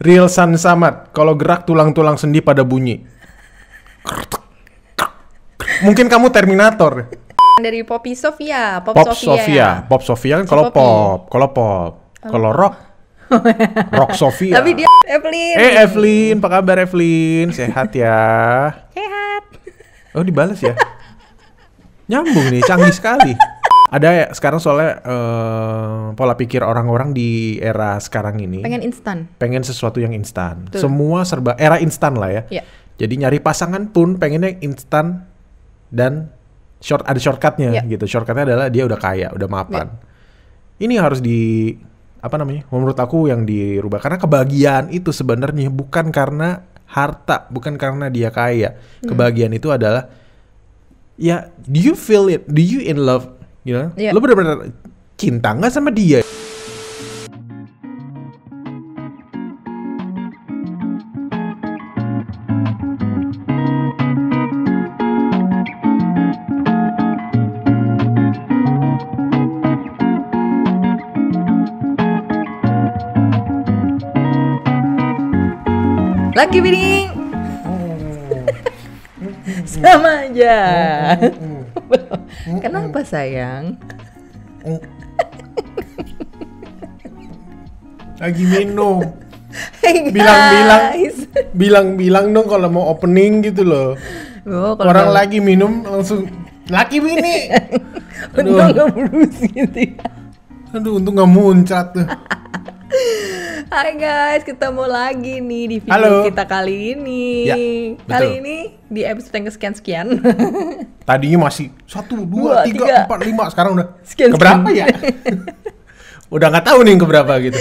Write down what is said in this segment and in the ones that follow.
Real San Samad. Kalau gerak tulang-tulang sendi pada bunyi. Mungkin kamu Terminator. Dari Poppy Sofia. Pop, pop Sofia. Sofia. Pop Sofia kan kalau pop. Kalau pop. Kalau oh. rock. rock Sofia. Tapi dia Evelyn. Eh Evelyn, apa kabar Evelyn? Sehat ya? Sehat. Oh dibalas ya? Nyambung nih, canggih sekali. Ada ya, sekarang soalnya uh, pola pikir orang-orang di era sekarang ini. Pengen instan. Pengen sesuatu yang instan. Semua serba era instan lah ya. Yeah. Jadi nyari pasangan pun pengennya instan dan short ada shortcutnya yeah. gitu. Shortcutnya adalah dia udah kaya, udah mapan. Yeah. Ini harus di apa namanya? Menurut aku yang dirubah karena kebahagiaan itu sebenarnya bukan karena harta, bukan karena dia kaya. Hmm. Kebahagiaan hmm. itu adalah ya do you feel it? Do you in love You gitu know? Yeah. Lo bener-bener cinta nggak sama dia? Lucky Bining. Oh. Sama aja. Oh, oh, oh belum. Kenapa sayang? Lagi minum. Hey bilang-bilang, bilang-bilang dong kalau mau opening gitu loh. Oh, kalau Orang kalau... lagi minum langsung laki ini. Aduh. untung nggak berus gitu ya. Aduh, untung nggak muncrat tuh. Hai guys, ketemu lagi nih di video Halo. kita kali ini. Ya, Kali ini di episode yang kesekian-sekian. Tadinya masih satu, dua, dua tiga, tiga, empat, lima. Sekarang udah sekian, keberapa ya? udah nggak tahu nih keberapa gitu.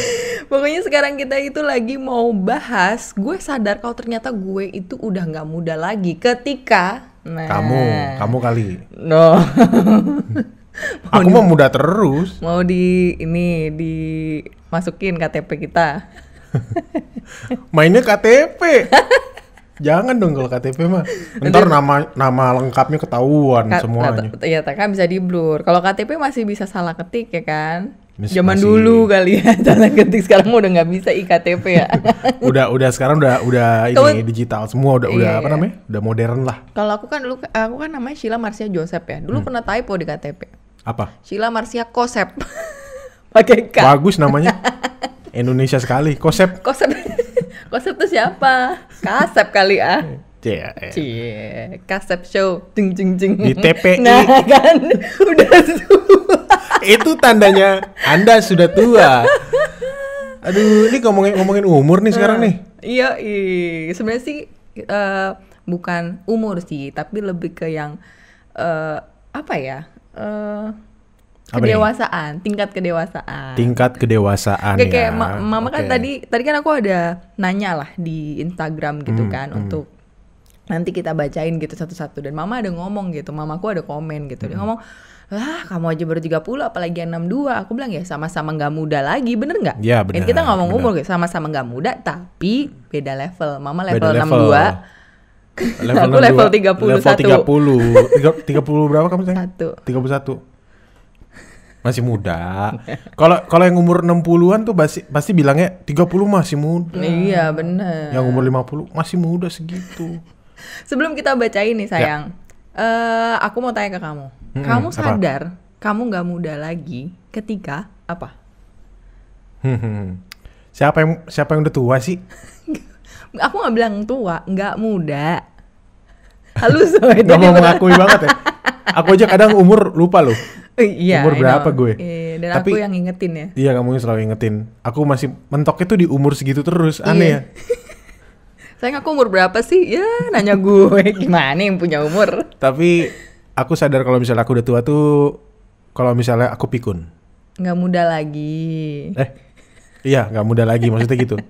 Pokoknya sekarang kita itu lagi mau bahas. Gue sadar kalau ternyata gue itu udah nggak muda lagi. Ketika nah, kamu, kamu kali. No. Aku mau muda terus. Mau di ini dimasukin KTP kita. Mainnya KTP. Jangan dong kalau KTP mah. Ntar nama nama lengkapnya ketahuan Ka semuanya. Iya, kan bisa di blur. Kalau KTP masih bisa salah ketik ya kan? Mis Zaman masih... dulu kali ya salah ketik sekarang udah nggak bisa iktp ya. udah udah sekarang udah udah ini ini digital semua udah iya, udah apa iya. namanya? Udah modern lah. Kalau aku kan dulu aku kan namanya Sheila Marcia Joseph ya. Dulu hmm. pernah typo di KTP. Apa? Sheila Marcia Kosep. Pakai K. Bagus namanya. Indonesia sekali. Kosep. Kosep. Kasep tuh siapa? Kasep kali ah. Cie, cie, kasep show, jing jing jing. Di TPI. Nah kan, udah tua. Itu tandanya Anda sudah tua. Aduh, ini ngomongin ngomongin umur nih sekarang ah, nih. Iya, sebenarnya sih uh, bukan umur sih, tapi lebih ke yang uh, apa ya? Uh, kedewasaan tingkat kedewasaan tingkat kedewasaan Gak, ya. kayak ma mama okay. kan tadi tadi kan aku ada nanya lah di Instagram gitu hmm, kan hmm. untuk nanti kita bacain gitu satu-satu dan mama ada ngomong gitu mamaku ada komen gitu hmm. dia ngomong lah kamu aja baru 30 apalagi yang 62 aku bilang ya sama-sama nggak muda lagi bener nggak ya, bener, dan kita ngomong umur sama-sama nggak muda tapi beda level mama level level. 62 level. aku 62, level 31 level 30 30 berapa kamu sayang? Satu. 31 masih muda. Kalau kalau yang umur 60-an tuh pasti pasti bilangnya 30 masih muda. Iya, benar. Yang umur 50 masih muda segitu. Sebelum kita bacain nih, sayang. Ya. Uh, aku mau tanya ke kamu. Hmm, kamu sadar apa? kamu nggak muda lagi ketika apa? siapa yang siapa yang udah tua sih? aku nggak bilang tua, nggak muda. Halus, Gak mau mengakui banget ya. Aku aja kadang umur lupa loh iya, umur berapa gue? Iya, iya, dan Tapi, aku yang ingetin ya. Iya, kamu yang selalu ingetin. Aku masih mentoknya tuh di umur segitu terus, aneh iya. ya. Sayang aku umur berapa sih? Ya nanya gue gimana yang punya umur. Tapi aku sadar kalau misalnya aku udah tua tuh kalau misalnya aku pikun. Nggak muda lagi. Eh, iya nggak muda lagi maksudnya gitu.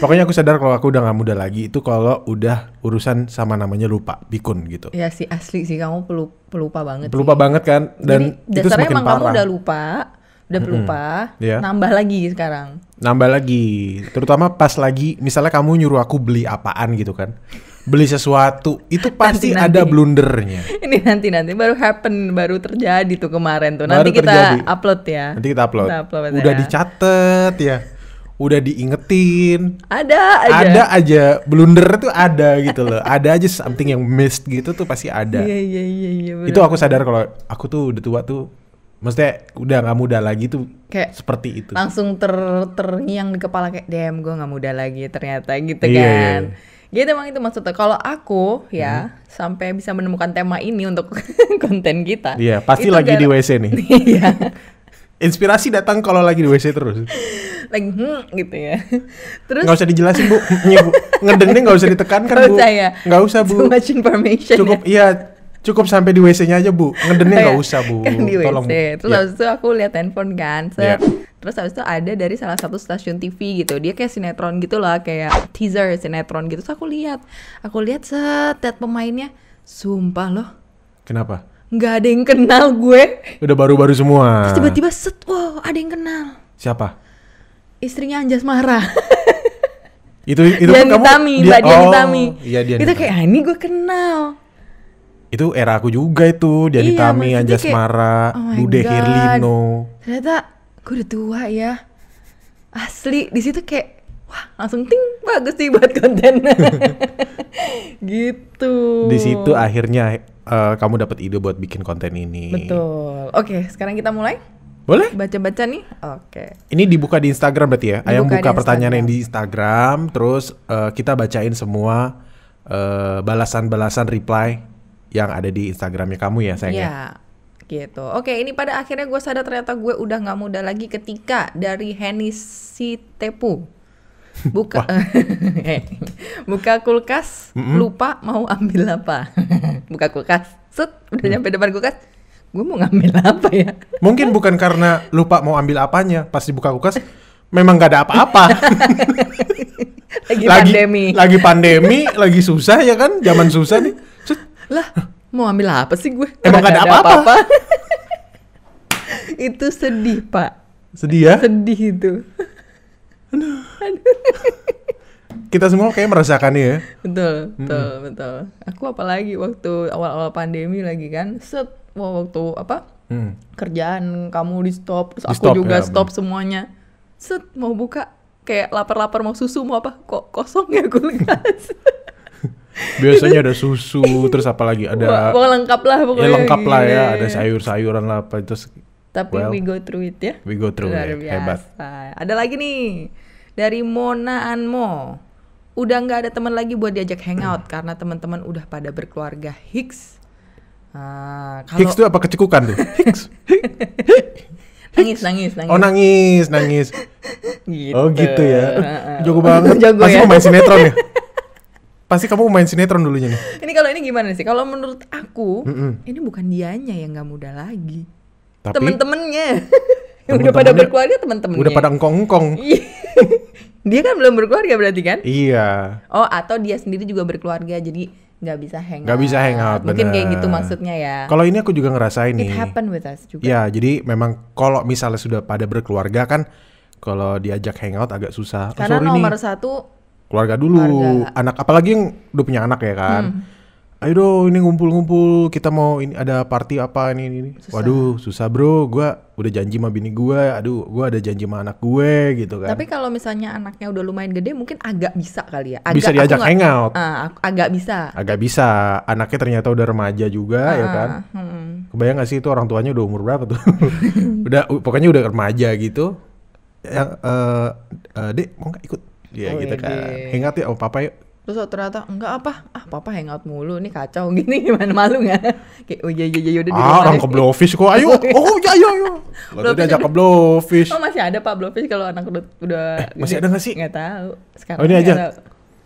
Pokoknya aku sadar kalau aku udah nggak muda lagi itu kalau udah urusan sama namanya lupa, bikun gitu. Iya sih asli sih kamu pelupa, banget. Pelupa sih. banget kan dan Jadi, itu semakin emang parah. kamu udah lupa, udah pelupa, mm-hmm. Iya. yeah. nambah lagi sekarang. Nambah lagi, terutama pas lagi misalnya kamu nyuruh aku beli apaan gitu kan. Beli sesuatu itu pasti nanti, ada blundernya. Ini nanti nanti baru happen, baru terjadi tuh kemarin tuh. Nanti kita terjadi. upload ya. Nanti kita upload. Kita upload udah ya. dicatat ya udah diingetin ada aja ada aja blunder tuh ada gitu loh ada aja something yang missed gitu tuh pasti ada iya iya iya iya itu aku sadar kalau aku tuh udah tua tuh maksudnya udah nggak muda lagi tuh kayak seperti itu langsung ter terngiang di kepala kayak dm gue nggak muda lagi ternyata gitu yeah, iya, kan yeah, Gitu emang itu maksudnya kalau aku ya hmm. sampai bisa menemukan tema ini untuk konten kita. Iya, pasti lagi di WC nih. Iya. Inspirasi datang kalau lagi di WC terus. Lagi hmm, gitu ya. Terus nggak usah dijelasin bu, bu. ngedengnya nggak usah ditekan kan bu. Ya. Nggak usah bu. Too information. Cukup ya. Iya, cukup sampai di WC-nya aja bu, ngedengnya oh, iya. nggak usah bu. Kan di WC. Tolong, bu. Terus ya. habis itu aku lihat handphone kan, iya. Terus habis itu ada dari salah satu stasiun TV gitu, dia kayak sinetron gitu lah, kayak teaser sinetron gitu. Terus aku lihat, aku lihat setet pemainnya, sumpah loh. Kenapa? nggak ada yang kenal gue. Udah baru-baru semua. Terus tiba-tiba set, wow ada yang kenal. Siapa? Istrinya Anjas Mara. itu itu Dian kan Ditami, kamu, Mbak dia, Dian oh, Ditami. Iya Dian. Itu kayak ah, ini gue kenal. Itu era aku juga itu, Dian iya, Ditami, Anjas kayak, Mara, oh Bude Herlino. Ternyata gue udah tua ya. Asli di situ kayak wah langsung ting bagus sih buat konten gitu di situ akhirnya Eh, kamu dapat ide buat bikin konten ini. Betul. Oke, okay, sekarang kita mulai. Boleh? Baca-baca nih. Oke. Okay. Ini dibuka di Instagram berarti ya. Ayo Ayam buka pertanyaan yang di Instagram, terus uh, kita bacain semua balasan eh, balasan-balasan reply yang ada di Instagramnya kamu ya, sayangnya. Iya. Ya? gitu. Oke, ini pada akhirnya gue sadar ternyata gue udah nggak muda lagi ketika dari Henny Tepu. buka buka kulkas mm -mm. lupa mau ambil apa buka kulkas set udah hmm. nyampe depan kulkas gue mau ngambil apa ya mungkin bukan karena lupa mau ambil apanya pas dibuka kulkas memang gak ada apa-apa lagi, lagi pandemi lagi pandemi lagi susah ya kan zaman susah nih set. lah mau ambil apa sih gue emang gak ada apa-apa itu sedih pak sedih ya sedih itu aduh, aduh kita semua kayak merasakan ya. Betul, betul, mm -hmm. betul. Aku apalagi waktu awal-awal pandemi lagi kan, set waktu apa? Hmm. Kerjaan kamu di stop, terus di aku stop, juga ya, stop bener. semuanya. Set mau buka kayak lapar-lapar mau susu mau apa? Kok kosong ya kulkas. Biasanya ada susu, terus apa lagi ada Wah, lengkap lah pokoknya. Ya lengkap lah ya, ada sayur-sayuran lah apa terus tapi well, we go through it ya. We go through Luar it. Hebat. Ada lagi nih dari Mona Anmo udah nggak ada teman lagi buat diajak hangout karena teman-teman udah pada berkeluarga Hicks. Uh, Hicks itu apa kecekukan tuh? Hicks. nangis, nangis, nangis. Oh nangis, nangis. gitu. Oh gitu ya. Jago banget. Jago Pasti ya? main sinetron ya. Pasti kamu main sinetron dulunya nih. Ini kalau ini gimana sih? Kalau menurut aku, mm -mm. ini bukan dianya yang nggak muda lagi. Tapi temen-temennya. Temen udah pada berkeluarga temen-temennya. Udah pada engkong-engkong. Iya. Dia kan belum berkeluarga berarti kan? Iya. Oh, atau dia sendiri juga berkeluarga jadi nggak bisa hangout. Gak bisa hangout. Mungkin bener. kayak gitu maksudnya ya. Kalau ini aku juga ngerasain nih. It happen with us juga. Ya, jadi memang kalau misalnya sudah pada berkeluarga kan kalau diajak hangout agak susah. Oh, Karena oh, nomor nih. satu keluarga dulu. Keluarga. Anak apalagi yang udah punya anak ya kan. Hmm ayo dong ini ngumpul-ngumpul kita mau ini ada party apa ini ini susah. waduh susah bro gue udah janji sama bini gue aduh gue ada janji sama anak gue gitu kan tapi kalau misalnya anaknya udah lumayan gede mungkin agak bisa kali ya agak, bisa diajak hangout uh, agak bisa agak bisa anaknya ternyata udah remaja juga uh, ya ah, kan hmm. kebayang gak sih itu orang tuanya udah umur berapa tuh udah pokoknya udah remaja gitu yang uh, eh, uh, eh, dek mau gak ikut ya oh, gitu iya, kan hangout ya sama papa yuk terus oh, ternyata enggak apa ah papa hangout mulu nih kacau gini gimana malu nggak kayak oh iya iya iya udah ah orang ke blowfish kok ayo oh iya iya iya lalu diajak ke blowfish oh masih ada pak blowfish kalau anak udah udah eh, masih ada nggak sih nggak tahu sekarang oh, ini aja ada.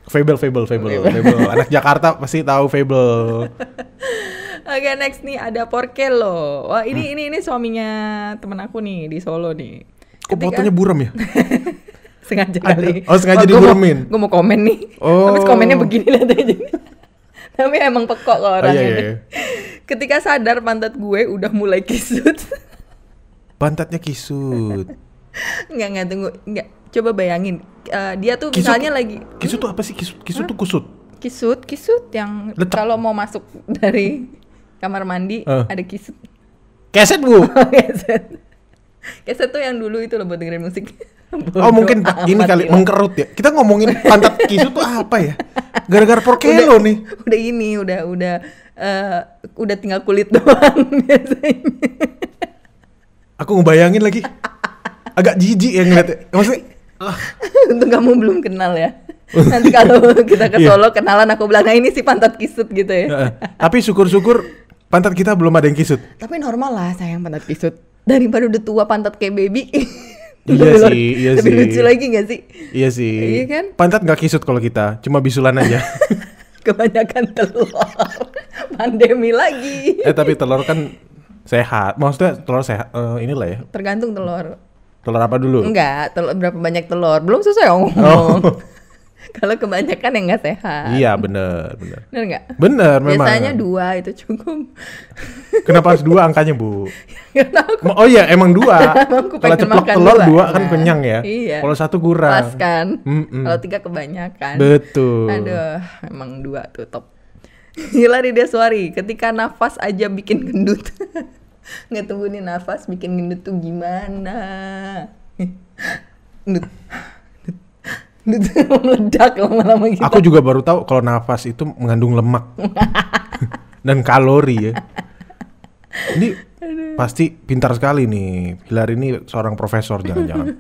Fable, Fable, Fable, okay. Oh, iya. Fable. Anak Jakarta pasti tahu Fable. Oke okay, next nih ada lo Wah ini hmm. ini ini suaminya temen aku nih di Solo nih. Kok fotonya buram ya? sengaja kali. Oh sengaja digurumin. Gue mau komen nih. Oh. Tapi komennya begini lah aja. Tapi emang pekok loh orang oh, iya, iya, iya. Ketika sadar pantat gue udah mulai kisut. Pantatnya kisut. Enggak enggak tunggu, enggak. Coba bayangin. Uh, dia tuh kisut, misalnya lagi Kisut tuh apa sih? Kisut kisut huh? tuh hmm? kusut. Kisut, kisut yang kalau mau masuk dari kamar mandi uh. ada kisut. Keset, Bu. keset. Keset tuh yang dulu itu loh buat dengerin musik. Oh mungkin ini kali ya. mengkerut ya. Kita ngomongin pantat kisu tuh apa ya? Gara-gara porkelo nih. Udah ini, udah udah eh, udah tinggal kulit doang biasanya. Aku ngebayangin lagi. Agak jijik ya ngeliatnya. Maksudnya ah. untuk Untung kamu belum kenal ya. Nanti kalau kita ke iya. Solo kenalan aku bilang nah, ini si pantat kisut gitu ya. tapi syukur-syukur pantat kita belum ada yang kisut. Tapi normal lah sayang pantat kisut. Daripada udah tua pantat kayak baby. iya sih, iya lebih sih. Iya lebih lucu lagi gak sih? Iya sih. Iya kan? Pantat gak kisut kalau kita, cuma bisulan aja. Kebanyakan telur. Pandemi lagi. Eh tapi telur kan sehat. Maksudnya telur sehat uh, inilah ya. Tergantung telur. Telur apa dulu? Enggak, telur berapa banyak telur. Belum selesai ngomong. Oh. Kalau kebanyakan yang nggak sehat. Iya bener bener. Bener nggak? Bener memang. Biasanya dua itu cukup. Kenapa harus dua angkanya bu? oh iya emang dua. Kalau ceplok telur dua, dua kan nah, kenyang ya. Iya. Kalau satu kurang. Pas kan. Mm -mm. Kalau tiga kebanyakan. Betul. Aduh emang dua tuh top. Gila di Deswari, ketika nafas aja bikin gendut. Nggak nih nafas bikin gendut tuh gimana? gendut meledak lama-lama gitu. Aku juga baru tahu kalau nafas itu mengandung lemak dan kalori ya. Ini pasti pintar sekali nih. Pilar ini seorang profesor jangan-jangan.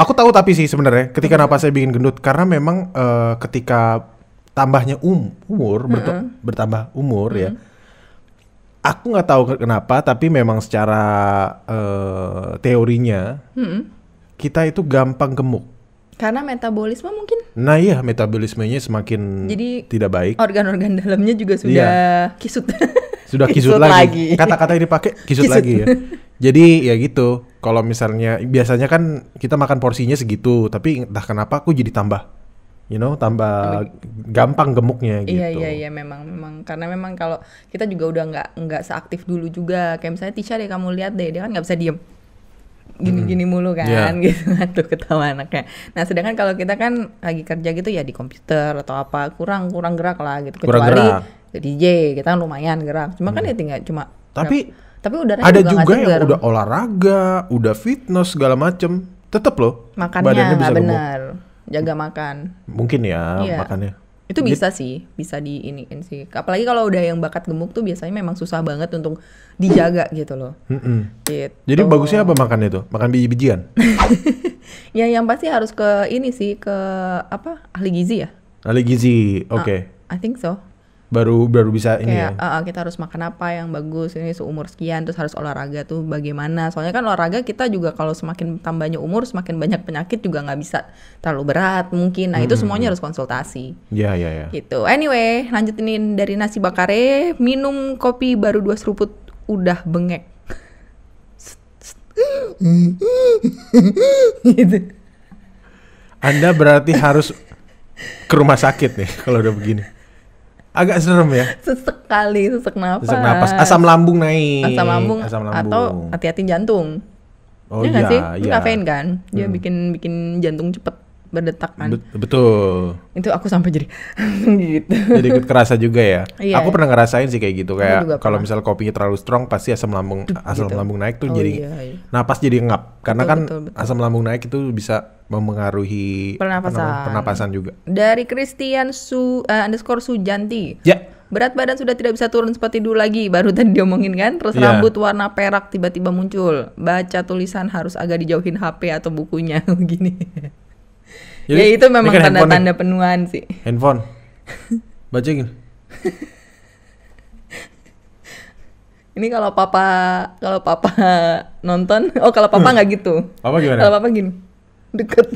Aku tahu tapi sih sebenarnya ketika saya bikin gendut karena memang uh, ketika tambahnya um, umur bertambah umur -hmm. ya. Aku nggak tahu kenapa tapi memang secara uh, teorinya -hmm. kita itu gampang gemuk. Karena metabolisme mungkin? Nah iya metabolismenya semakin Jadi, tidak baik. Organ-organ dalamnya juga sudah iya. kisut. Sudah kisut, kisut lagi. Kata-kata yang dipakai kisut, kisut lagi ya. Jadi ya gitu. Kalau misalnya biasanya kan kita makan porsinya segitu, tapi entah kenapa aku jadi tambah you know tambah gampang gemuknya gitu. Iya iya gitu. iya memang memang karena memang kalau kita juga udah nggak nggak seaktif dulu juga kayak misalnya Tisha deh kamu lihat deh dia kan nggak bisa diem gini-gini mulu kan yeah. gitu kan, tuh ketawa anaknya. Nah sedangkan kalau kita kan lagi kerja gitu ya di komputer atau apa kurang kurang gerak lah gitu kurang kecuali gerak. DJ kita kan lumayan gerak. Cuma hmm. kan ya tinggal cuma tapi gerak. tapi udah ada juga, juga yang udah olahraga, udah fitness segala macem tetap loh makannya nggak benar jaga makan mungkin ya, ya. makannya itu bisa Jadi, sih, bisa di ini sih. Apalagi kalau udah yang bakat gemuk tuh biasanya memang susah banget untuk dijaga gitu loh. Mm -mm. Gitu. Jadi bagusnya apa makannya tuh Makan biji-bijian? ya yang pasti harus ke ini sih, ke apa? Ahli gizi ya? Ahli gizi, ah, oke. Okay. Uh, I think so baru baru bisa kayak, ini ya. Uh, kita harus makan apa yang bagus ini seumur sekian terus harus olahraga tuh bagaimana soalnya kan olahraga kita juga kalau semakin tambahnya umur semakin banyak penyakit juga nggak bisa terlalu berat mungkin nah hmm. itu semuanya harus konsultasi ya ya ya gitu anyway lanjutin dari nasi bakare minum kopi baru dua seruput udah bengek gitu Anda berarti harus ke rumah sakit nih kalau udah begini agak serem ya. Sesek kali, sesek napas. Sesek nafas asam lambung naik. Asam lambung, asam lambung. atau hati-hati jantung. Oh iya, iya. Sih? Itu iya. kafein kan, dia hmm. bikin bikin jantung cepet berdetak kan. Bet betul. Itu aku sampai jadi gitu. Jadi ikut kerasa juga ya. Iya. Aku pernah ngerasain sih kayak gitu kayak kalau misal kopinya terlalu strong pasti asam lambung Duh, asam gitu. lambung naik tuh oh, jadi iya, iya. napas jadi ngap karena betul, kan betul, betul. asam lambung naik itu bisa memengaruhi pernapasan, pernapasan juga. Dari Christian Su uh, underscore Sujanti. Ya. Yeah. Berat badan sudah tidak bisa turun seperti dulu lagi, baru tadi diomongin kan. Terus yeah. rambut warna perak tiba-tiba muncul. Baca tulisan harus agak dijauhin HP atau bukunya gini. Jadi, ya itu memang tanda-tanda penuaan sih. Handphone. Baca gini. ini kalau papa kalau papa nonton, oh kalau papa hmm. nggak gitu. Papa gimana? Kalau papa gini, deket.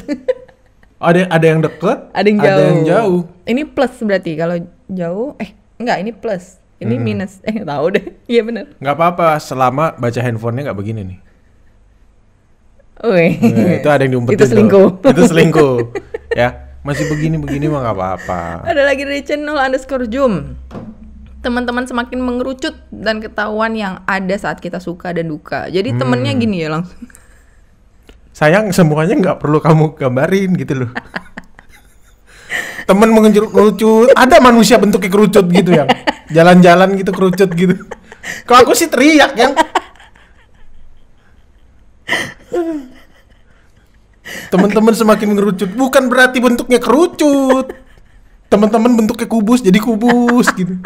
ada ada yang deket, ada yang jauh. Ada yang jauh. Ini plus berarti kalau jauh, eh enggak ini plus. Ini -hmm. minus. Eh tahu deh. Iya benar. Nggak apa-apa selama baca handphonenya nggak begini nih itu ada yang diumpetin. itu selingkuh. dong. Itu selingkuh. ya, masih begini-begini mah nggak apa-apa. Ada lagi dari channel underscore Zoom. Teman-teman semakin mengerucut dan ketahuan yang ada saat kita suka dan duka. Jadi hmm. temennya gini ya langsung. Sayang semuanya nggak perlu kamu gambarin gitu loh. temen mengerucut kerucut ada manusia bentuknya kerucut gitu ya jalan-jalan gitu kerucut gitu kalau aku sih teriak yang Teman-teman semakin ngerucut, bukan berarti bentuknya kerucut. Teman-teman bentuknya kubus jadi kubus gitu.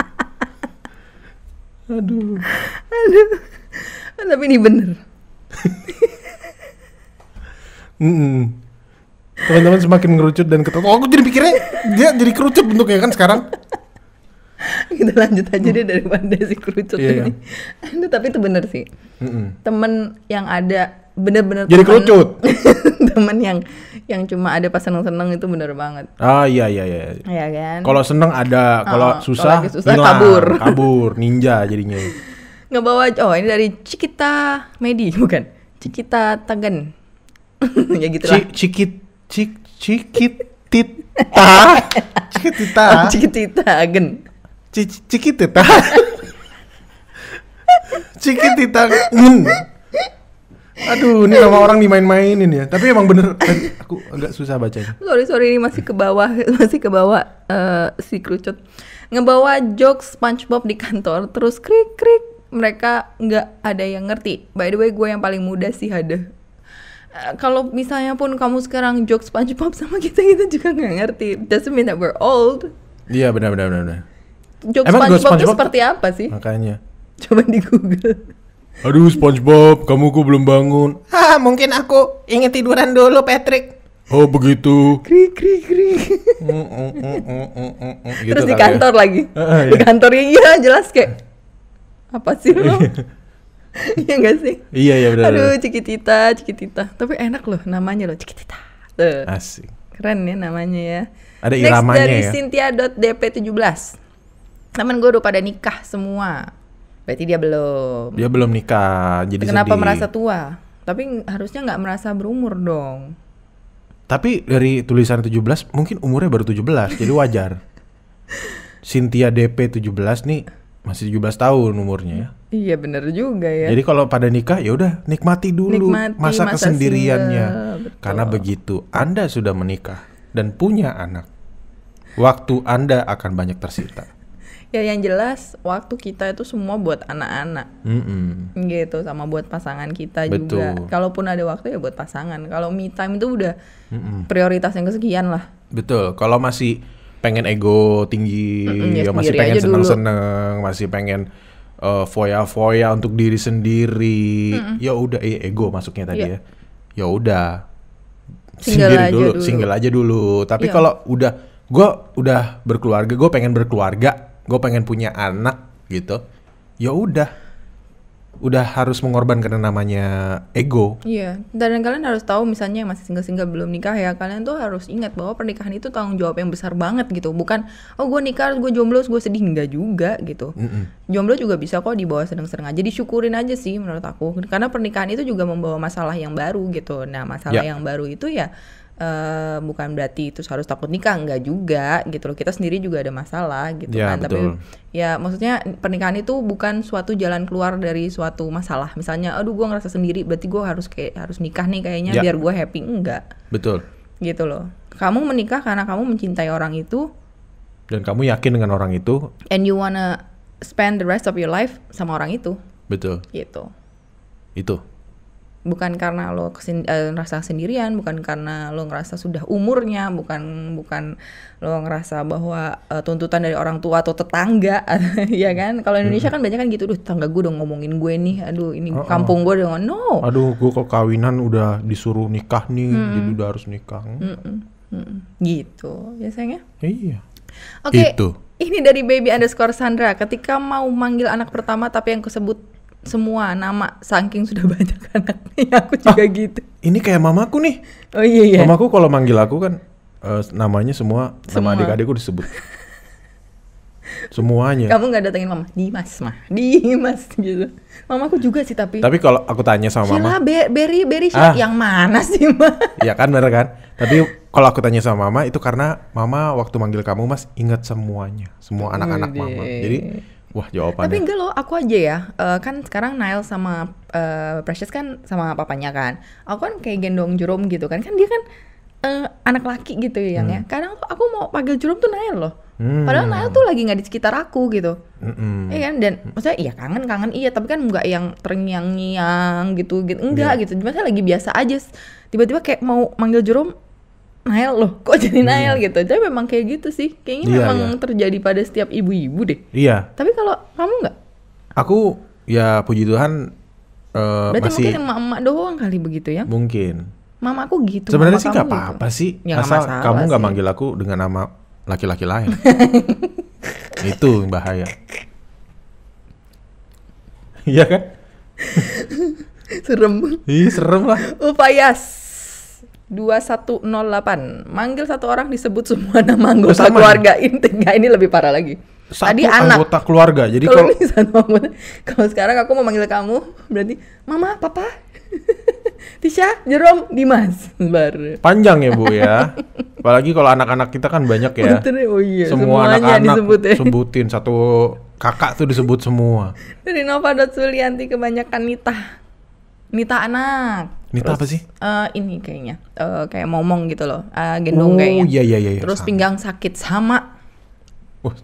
Aduh. Aduh. Tapi ini bener. -mm. Teman-teman semakin ngerucut dan ketemu. Oh, aku jadi pikirnya dia jadi kerucut bentuknya kan sekarang. Kita lanjut aja deh mana si kerucut yeah, iya. ini. Yeah. tapi itu bener sih. Mm -mm. Temen yang ada bener-bener jadi temen... kerucut. teman yang yang cuma ada pas seneng-seneng itu bener banget. Ah iya iya iya. Iya kan. Kalau seneng ada, kalau oh, susah, kalo susah hilang, kabur. Kabur, ninja jadinya. Ngebawa oh ini dari Cikita Medi bukan Cikita Tagan. ya gitu lah. Cikit cik Cikitita. Cikitita. Oh, Cikitita Agen. Cikitita. Cikitita Aduh, ini sama orang dimain-mainin ya. Tapi emang bener, aku agak susah bacanya. Sorry sorry, ini masih ke bawah, masih ke bawah uh, si kerucut. Ngebawa jokes SpongeBob di kantor, terus krik krik mereka nggak ada yang ngerti. By the way, gue yang paling muda sih ada. Uh, eh, Kalau misalnya pun kamu sekarang jokes SpongeBob sama kita kita juga nggak ngerti. Doesn't mean that we're old. Iya benar benar benar. Jokes SpongeBob, SpongeBob itu seperti apa sih? Makanya. Coba di Google. Aduh SpongeBob, kamu kok belum bangun? Hah mungkin aku ingin tiduran dulu Patrick. Oh begitu. Kri kri kri. Mm, mm, mm, gitu Terus di ya. kantor ya? lagi. Ah, ah iya. di iya. kantor iya jelas kayak apa sih lo? Iya, iya gak sih? Iya iya benar. Aduh Cikitita, Cikitita. Tapi enak loh namanya loh Cikitita. Tuh. Asik. Keren ya namanya ya. Ada Next iramanya dari ya. dari Cynthia.dp17. Temen gue udah pada nikah semua. Berarti dia belum. Dia belum nikah. Jadi Kenapa sedih. merasa tua? Tapi harusnya nggak merasa berumur dong. Tapi dari tulisan 17 mungkin umurnya baru 17, jadi wajar. Cynthia DP 17 nih masih 17 tahun umurnya ya. Iya bener juga ya. Jadi kalau pada nikah ya udah nikmati dulu nikmati, masa, masa kesendiriannya. Karena begitu Anda sudah menikah dan punya anak, waktu Anda akan banyak tersita ya yang jelas waktu kita itu semua buat anak-anak mm -hmm. gitu sama buat pasangan kita Betul. juga kalaupun ada waktu ya buat pasangan kalau me time itu udah mm -hmm. prioritas yang kesekian lah Betul kalau masih pengen ego tinggi mm -hmm, ya, masih pengen seneng-seneng masih pengen uh, foya-foya untuk diri sendiri mm -hmm. ya udah eh, ego masuknya tadi yeah. ya ya udah single aja dulu, dulu single aja dulu tapi yeah. kalau udah gue udah berkeluarga gue pengen berkeluarga gue pengen punya anak gitu ya udah udah harus mengorbankan namanya ego. Iya, dan kalian harus tahu misalnya yang masih single-single belum nikah ya, kalian tuh harus ingat bahwa pernikahan itu tanggung jawab yang besar banget gitu. Bukan oh gue nikah gue jomblo gue sedih enggak juga gitu. Mm -mm. Jomblo juga bisa kok dibawa seneng-seneng aja, disyukurin aja sih menurut aku. Karena pernikahan itu juga membawa masalah yang baru gitu. Nah, masalah yeah. yang baru itu ya Eh, bukan berarti itu harus takut nikah enggak juga gitu loh kita sendiri juga ada masalah gitu ya, kan betul. tapi ya maksudnya pernikahan itu bukan suatu jalan keluar dari suatu masalah misalnya aduh gue ngerasa sendiri berarti gue harus kayak harus nikah nih kayaknya ya. biar gue happy enggak betul gitu loh kamu menikah karena kamu mencintai orang itu dan kamu yakin dengan orang itu and you wanna spend the rest of your life sama orang itu betul gitu itu bukan karena lo kesin, uh, ngerasa sendirian bukan karena lo ngerasa sudah umurnya bukan bukan lo ngerasa bahwa uh, tuntutan dari orang tua atau tetangga ya kan kalau Indonesia kan banyak kan gitu duh tetangga gue udah ngomongin gue nih aduh ini -uh. kampung gue udah no aduh gue kalau kawinan udah disuruh nikah nih hmm. jadi udah harus nikah hmm. Hmm. Hmm. gitu biasanya ya iya oke okay. itu ini dari baby underscore Sandra ketika mau manggil anak pertama tapi yang kusebut semua nama saking sudah banyak anaknya ya, aku juga ah, gitu ini kayak mamaku nih oh iya iya mamaku kalau manggil aku kan uh, namanya semua, semua. nama adik-adikku disebut semuanya kamu nggak datengin mama Dimas mah Dimas gitu mamaku juga sih tapi tapi kalau aku tanya sama mama be Beri Beri ah. yang mana sih mah ya kan bener kan tapi kalau aku tanya sama mama itu karena mama waktu manggil kamu mas ingat semuanya semua anak-anak mama jadi Wah jawabannya. Tapi enggak loh, aku aja ya. Uh, kan sekarang Nile sama uh, Precious kan sama papanya kan. Aku kan kayak gendong jerum gitu kan. Kan dia kan uh, anak laki gitu ya, hmm. ya. Kadang aku mau panggil jerum tuh Nile loh. Hmm. Padahal Nile tuh lagi nggak di sekitar aku gitu, iya kan? Dan maksudnya iya kangen kangen iya, tapi kan nggak yang terngiang-ngiang gitu, gitu enggak yeah. gitu. Cuma saya lagi biasa aja. Tiba-tiba kayak mau manggil jerum Nael loh kok jadi hmm. Nael gitu jadi memang kayak gitu sih kayaknya yeah, memang yeah. terjadi pada setiap ibu-ibu deh iya tapi kalau kamu nggak aku ya puji Tuhan uh, berarti masih... mungkin emak-emak doang kali begitu ya mungkin mama aku gitu sebenarnya sih nggak apa-apa gitu. sih ya, asal kamu nggak manggil aku dengan nama laki-laki lain itu bahaya iya kan serem iya serem lah upayas 2108. Manggil satu orang disebut semua nama oh, anggota Sama. Ya? keluarga inti. Nggak, ini lebih parah lagi. Satu Tadi anggota anak. keluarga. Jadi kalau kalau... kalau sekarang aku mau manggil kamu berarti mama, papa, Tisha, Jerome, Dimas. Baru. Panjang ya, Bu ya. Apalagi kalau anak-anak kita kan banyak ya. Betul, oh iya. Semua anak-anak disebut, ya. sebutin satu kakak tuh disebut semua. Dari Nova Sulianti kebanyakan Nita. Nita anak. Nita apa sih? Uh, ini kayaknya uh, kayak momong gitu loh, uh, gendong oh, kayaknya. Iya, iya, iya, iya, terus sama. pinggang sakit sama. Oh.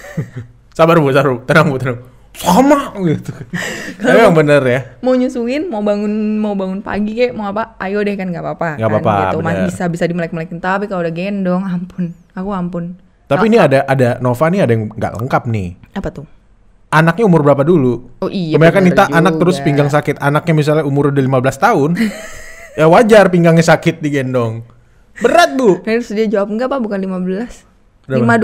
sabar bu, sabar bu, tenang bu, tenang. Sama gitu. Tapi yang bener ya. Mau nyusuin, mau bangun, mau bangun pagi kayak mau apa? Ayo deh kan nggak apa-apa. Nggak apa kan, apa-apa. Gitu. Masih bisa bisa dimelek-melekin. Tapi kalau udah gendong, ampun, aku ampun. Tapi ini ada ada Nova nih ada yang nggak lengkap nih. Apa tuh? anaknya umur berapa dulu. Oh iya. Kebanyakan minta juga. anak terus pinggang sakit. Anaknya misalnya umur udah 15 tahun, ya wajar pinggangnya sakit digendong. Berat, Bu. Terus dia jawab, "Enggak, Pak, bukan 15." Berapa?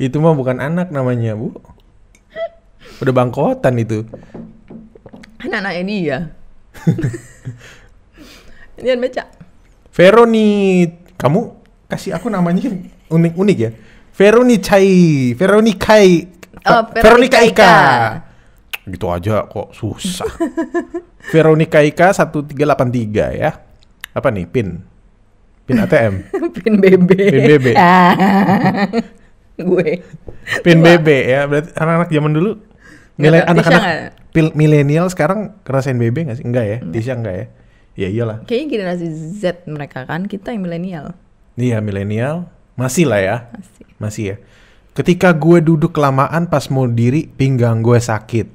52. itu mah bukan anak namanya, Bu. Udah bangkotan itu. Anak-anak ini ya. Ini baca. Veroni, kamu kasih aku namanya unik-unik ya. Veroni Chai, Veroni Kai Oh, Veronica, Ika. Ika. Gitu aja kok susah. Veronica Ika 1383 ya. Apa nih pin? Pin ATM. pin BB. Pin BB. gue. Pin Tua. BB ya. Berarti anak-anak zaman dulu Milen, anak-anak milenial sekarang ngerasain BB nggak sih? Enggak ya, Tisha enggak ya? Ya iyalah. Kayaknya generasi Z mereka kan, kita yang milenial. Iya milenial, masih lah ya. Masih. Masih ya. Ketika gue duduk kelamaan pas mau diri, pinggang gue sakit.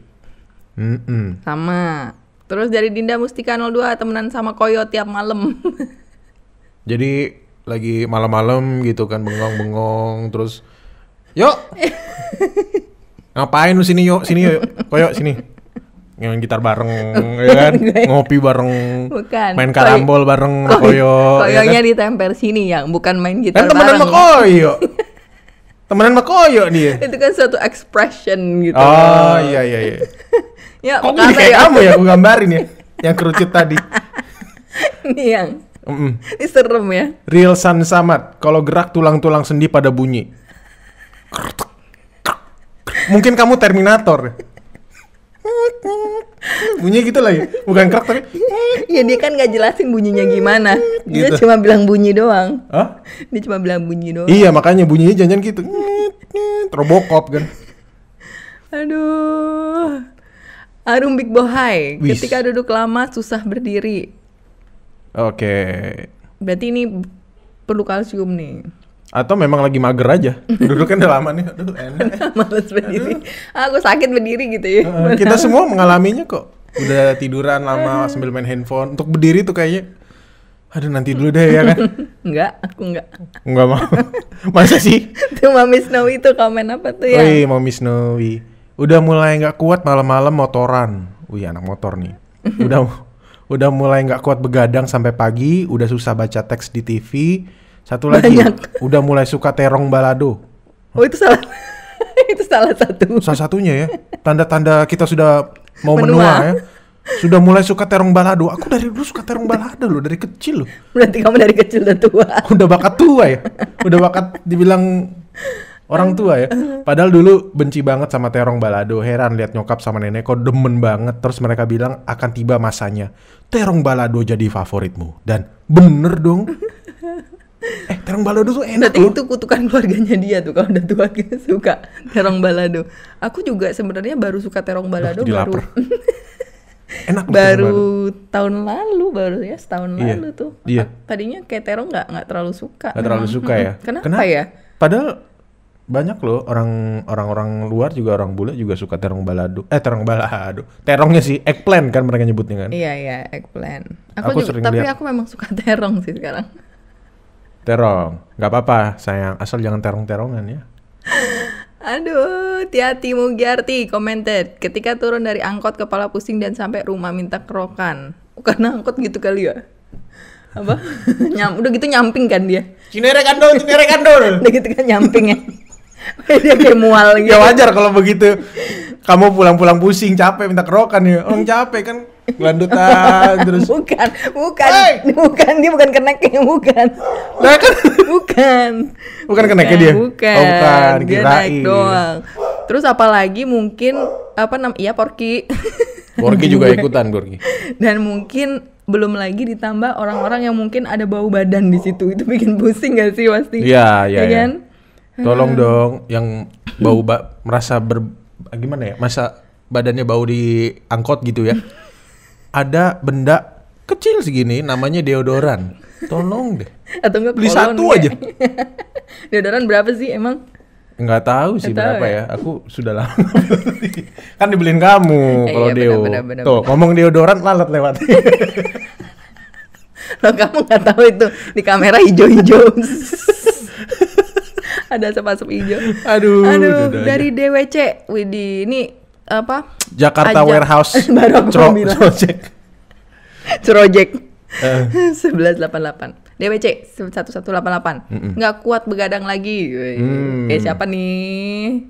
Mm -mm. Sama. Terus dari Dinda Mustika 02 temenan sama Koyo tiap malam. Jadi lagi malam-malam gitu kan bengong-bengong terus yuk ngapain lu sini yuk sini yuk koyo sini main gitar bareng ya kan ya. ngopi bareng bukan. main karambol bareng koyo ya koyonya ya kan? ditempel sini yang bukan main gitar kan temenan bareng. sama koyo Temenan sama koyo ya. Itu kan suatu expression gitu. Oh, iya iya iya. ya, Kok gue kayak ya? kamu ya aku gambarin ya yang kerucut tadi. Ini yang. Mm -mm. Ini serem ya. Real San Samat Kalau gerak tulang-tulang sendi pada bunyi. Mungkin kamu Terminator. bunyi gitu lagi bukan krak tapi ya dia kan nggak jelasin bunyinya gimana dia gitu. cuma bilang bunyi doang Hah? dia cuma bilang bunyi doang iya makanya bunyinya jangan gitu terobokop kan aduh Arum Big Bohai Wish. ketika duduk lama susah berdiri oke okay. berarti ini perlu kalsium nih atau memang lagi mager aja. Duduk kan udah lama nih. Aduh, enak. Males berdiri. Aduh. Aku sakit berdiri gitu ya. Uh, kita semua mengalaminya kok. Udah tiduran lama sambil main handphone. Untuk berdiri tuh kayaknya Aduh nanti dulu deh ya kan? enggak, aku enggak. Enggak mau. Masa sih? tuh Mami Snowy tuh komen apa tuh ya? Wih, Mami Snowy. Udah mulai nggak kuat malam-malam motoran. Wih, anak motor nih. Udah udah mulai nggak kuat begadang sampai pagi, udah susah baca teks di TV, satu lagi, Banyak. udah mulai suka terong balado. Oh itu salah, itu salah satu. Salah satunya ya, tanda-tanda kita sudah mau menua, menua ya. Sudah mulai suka terong balado. Aku dari dulu suka terong balado loh, dari kecil loh. Berarti kamu dari kecil udah tua. Udah bakat tua ya, udah bakat dibilang orang tua ya. Padahal dulu benci banget sama terong balado. Heran lihat nyokap sama nenek kok demen banget. Terus mereka bilang akan tiba masanya terong balado jadi favoritmu. Dan bener dong eh terong balado tuh enak Berarti itu kutukan keluarganya dia tuh kalau udah tua gitu suka terong balado. Aku juga sebenarnya baru suka terong balado Duh, baru enak baru tahun lalu baru ya setahun iya. lalu tuh iya. tadinya kayak terong nggak nggak terlalu suka nggak terlalu suka ya kenapa, kenapa ya padahal banyak loh orang orang orang luar juga orang bule juga suka terong balado eh terong balado terongnya sih eggplant kan mereka nyebutnya kan iya iya eggplant aku, aku juga, sering tapi liat. aku memang suka terong sih sekarang Terong. Gak apa-apa, sayang. Asal jangan terong-terongan ya. Aduh, Tiati Mugiarti commented, ketika turun dari angkot kepala pusing dan sampai rumah minta kerokan. Karena angkot gitu kali ya. Apa? udah gitu nyamping kan dia. Cinere kandol, cinere kandol. udah gitu kan nyamping ya. dia kayak mual ya gitu. Ya wajar kalau begitu. Kamu pulang-pulang pusing, capek, minta kerokan ya. Orang capek kan gelandutan terus. Bukan, bukan. Hey! Bukan, dia bukan keneknya, bukan. Nah, kan. Bukan. Bukan keneknya dia. Bukan. Oh, bukan. Dia Kirain. naik doang. Terus apalagi mungkin apa nam Iya, Porki. Porki juga ikutan, Porki. Dan mungkin belum lagi ditambah orang-orang yang mungkin ada bau badan di situ. Itu bikin pusing gak sih pasti? Iya, iya. Ya, iya. kan? Ya Tolong hmm. dong yang bau ba merasa ber gimana ya? Masa badannya bau di angkot gitu ya. Ada benda kecil segini namanya deodoran. Tolong deh. Atau enggak beli satu kayak. aja. deodoran berapa sih emang? Enggak tahu sih Nggak berapa tahu ya. ya. Aku sudah lama kan dibeliin kamu eh, kalau iya, deo. Bener, bener, Tuh, bener. ngomong deodoran lalat lewat. lo kamu enggak tahu itu di kamera hijau-hijau. ada asap-asap hijau. Aduh. Aduh, dada. dari DWC Widi. Ini apa? Jakarta Ajak. Warehouse. Baru aku Cro bilang. Cerojek. Cerojek. Eh. Sebelas delapan delapan. DWC 1188. Mm -mm. Nggak kuat begadang lagi. Hmm. Eh, siapa nih?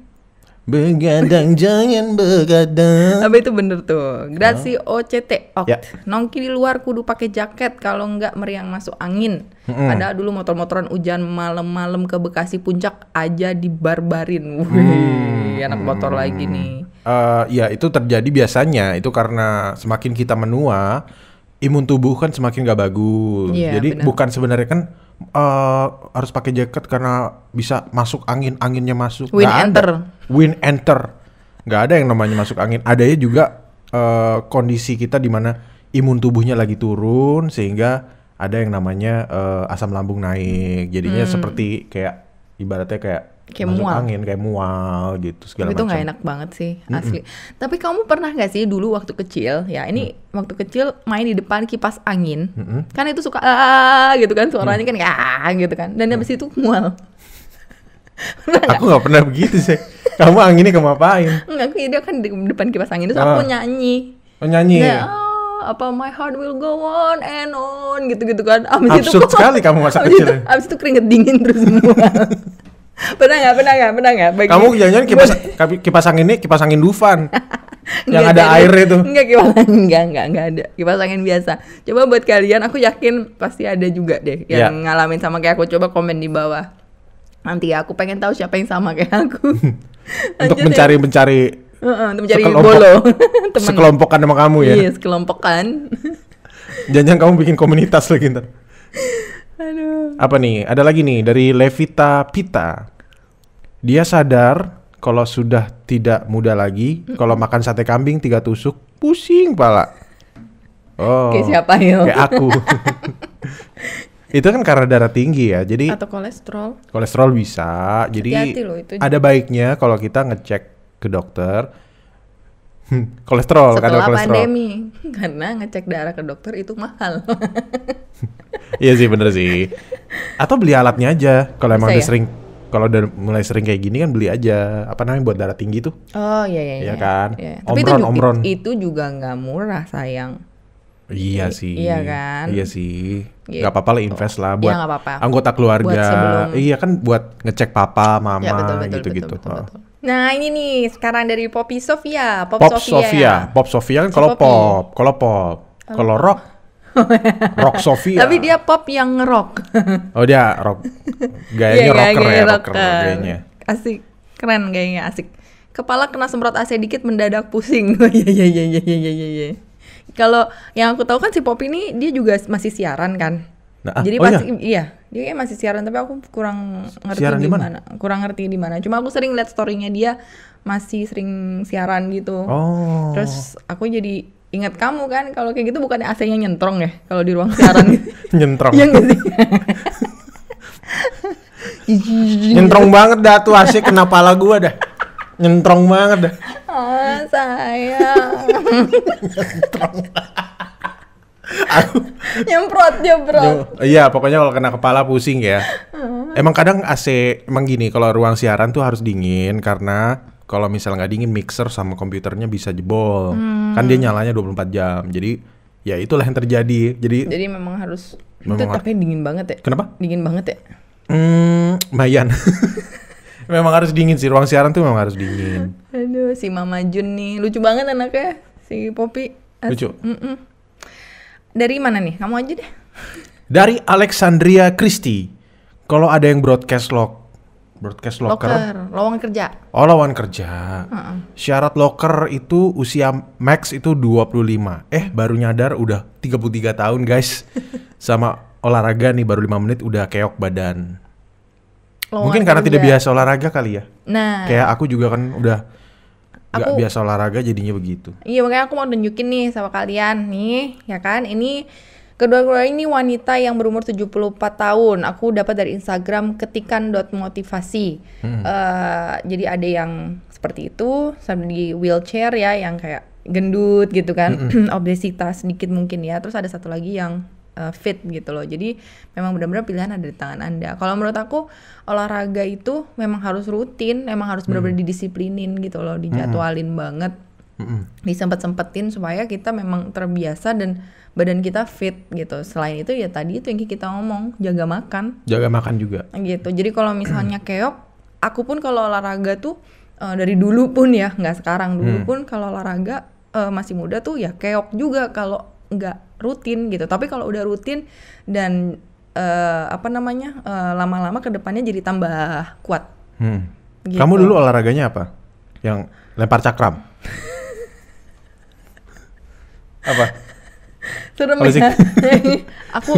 Begadang jangan begadang. Tapi itu bener tuh. Grasi oh. OCT. Okt. Ya. Nongki di luar kudu pakai jaket kalau nggak meriang masuk angin. mm Padahal dulu motor-motoran hujan malam-malam ke Bekasi Puncak aja dibarbarin. Wih, hmm. anak motor hmm. lagi nih. Uh, ya itu terjadi biasanya itu karena semakin kita menua imun tubuh kan semakin gak bagus. Yeah, Jadi bener. bukan sebenarnya kan uh, harus pakai jaket karena bisa masuk angin, anginnya masuk. Wind enter. Ada. Wind enter. Nggak ada yang namanya masuk angin. Adanya juga uh, kondisi kita di mana imun tubuhnya lagi turun sehingga ada yang namanya uh, asam lambung naik. Jadinya hmm. seperti kayak ibaratnya kayak kayak masuk mual. angin kayak mual gitu segala macam. Itu nggak enak banget sih asli. Mm -mm. Tapi kamu pernah nggak sih dulu waktu kecil ya ini mm. waktu kecil main di depan kipas angin mm -mm. kan itu suka ah gitu kan suaranya mm. kan ah gitu kan dan mm. habis itu mual. Pernah aku nggak pernah begitu sih. Kamu anginnya kamu apain? Enggak, aku dia kan di depan kipas angin terus ah. aku nyanyi. Oh, nyanyi. Nah, oh, apa my heart will go on and on gitu-gitu kan. Abis Absurd itu, sekali kamu masa abis kecil. Itu, abis itu keringet dingin terus semua. pernah nggak pernah nggak pernah nggak kamu jangan kipas kipas angin ini kipas angin Dufan yang ada air itu enggak kipas angin enggak enggak enggak ada kipas angin biasa coba buat kalian aku yakin pasti ada juga deh ya. yang yeah. ngalamin sama kayak aku coba komen di bawah nanti aku pengen tahu siapa yang sama kayak aku untuk mencari mencari untuk mencari sekelompok, bolo sekelompokan sama kamu ya iya sekelompokan jangan kamu bikin komunitas lagi ntar Aduh. Apa nih? Ada lagi nih dari Levita Pita. Dia sadar kalau sudah tidak muda lagi, kalau makan sate kambing tiga tusuk, pusing pala. Oh. Kayak siapa yo? Kayak aku. itu kan karena darah tinggi ya, jadi atau kolesterol. Kolesterol bisa. Jadi Hati -hati loh, itu. ada baiknya kalau kita ngecek ke dokter Hmm, kolesterol, kan, Setelah kadar kolesterol. pandemi, karena ngecek darah ke dokter itu mahal. iya sih bener sih. Atau beli alatnya aja. Kalau emang udah ya? sering, kalau udah mulai sering kayak gini kan beli aja. Apa namanya buat darah tinggi tuh? Oh iya iya. Iya, iya. kan. Iya. Omron, Tapi itu, omron. Itu juga nggak murah sayang. Iya sih. Iya kan? Iya sih. Gitu. Gak apa-apa lah invest lah iya, buat ya, apa -apa. anggota keluarga. Buat sebelum... Iya kan buat ngecek papa, iya, mama gitu-gitu. Ya, betul, betul, oh. betul, betul, betul. Nah ini nih sekarang dari Poppy Sofia, Pop, pop Sofia. Sofia. Pop Sofia kan kalau pop, kalau pop, oh. kalau rock, rock Sofia. Tapi dia pop yang rock. oh dia rock, gayanya yeah, rocker gaya, ya, rocker, rocker gayanya. Asik, keren gayanya asik. Kepala kena semprot AC dikit mendadak pusing. ya ya ya ya ya ya ya. Kalau yang aku tahu kan si Pop ini dia juga masih siaran kan. Nah, ah, Jadi oh pasti iya. iya dia iya, masih siaran tapi aku kurang ngerti di mana. Kurang ngerti di mana. Cuma aku sering lihat storynya dia masih sering siaran gitu. Oh. Terus aku jadi ingat kamu kan kalau kayak gitu bukannya AC-nya nyentrong ya kalau di ruang siaran nyentrong. Iya gitu nyentrong banget dah tuh AC kena pala gua dah. Nyentrong banget dah. Oh, sayang. nyentrong yang aku nyemprot nyemprot iya pokoknya kalau kena kepala pusing ya hmm. emang kadang AC emang gini kalau ruang siaran tuh harus dingin karena kalau misalnya nggak dingin mixer sama komputernya bisa jebol hmm. kan dia nyalanya 24 jam jadi ya itulah yang terjadi jadi jadi memang harus memang itu tapi dingin banget ya kenapa dingin banget ya hmm Mayan memang harus dingin sih ruang siaran tuh memang harus dingin aduh si Mama Jun nih lucu banget anaknya si Popi lucu mm -mm dari mana nih? Kamu aja deh. Dari Alexandria Christie. Kalau ada yang broadcast log broadcast locker. locker, lowongan kerja. Oh, lowongan kerja. Uh -uh. Syarat locker itu usia max itu 25. Eh, baru nyadar udah 33 tahun, guys. Sama olahraga nih baru 5 menit udah keok badan. Lowongan Mungkin karena kerja. tidak biasa olahraga kali ya. Nah. Kayak aku juga kan udah Aku, Gak biasa olahraga jadinya begitu. Iya makanya aku mau nunjukin nih sama kalian nih, ya kan? Ini kedua duanya ini wanita yang berumur 74 tahun. Aku dapat dari Instagram ketikan.motivasi. Hmm. Uh, jadi ada yang seperti itu, sambil di wheelchair ya, yang kayak gendut gitu kan, hmm. obesitas sedikit mungkin ya. Terus ada satu lagi yang uh, fit gitu loh. Jadi memang benar-benar pilihan ada di tangan Anda. Kalau menurut aku olahraga itu memang harus rutin, memang harus hmm. benar-benar hmm. didisiplinin gitu loh, dijadwalin hmm. banget. Hmm. Disempet-sempetin supaya kita memang terbiasa dan badan kita fit gitu. Selain itu ya tadi itu yang kita ngomong, jaga makan. Jaga makan juga. Gitu. Jadi kalau misalnya keok, aku pun kalau olahraga tuh uh, dari dulu pun ya, nggak sekarang dulu hmm. pun kalau olahraga uh, masih muda tuh ya keok juga kalau nggak rutin gitu tapi kalau udah rutin dan uh, apa namanya uh, lama-lama kedepannya jadi tambah kuat hmm. gitu. kamu dulu olahraganya apa yang lempar cakram apa serem ya aku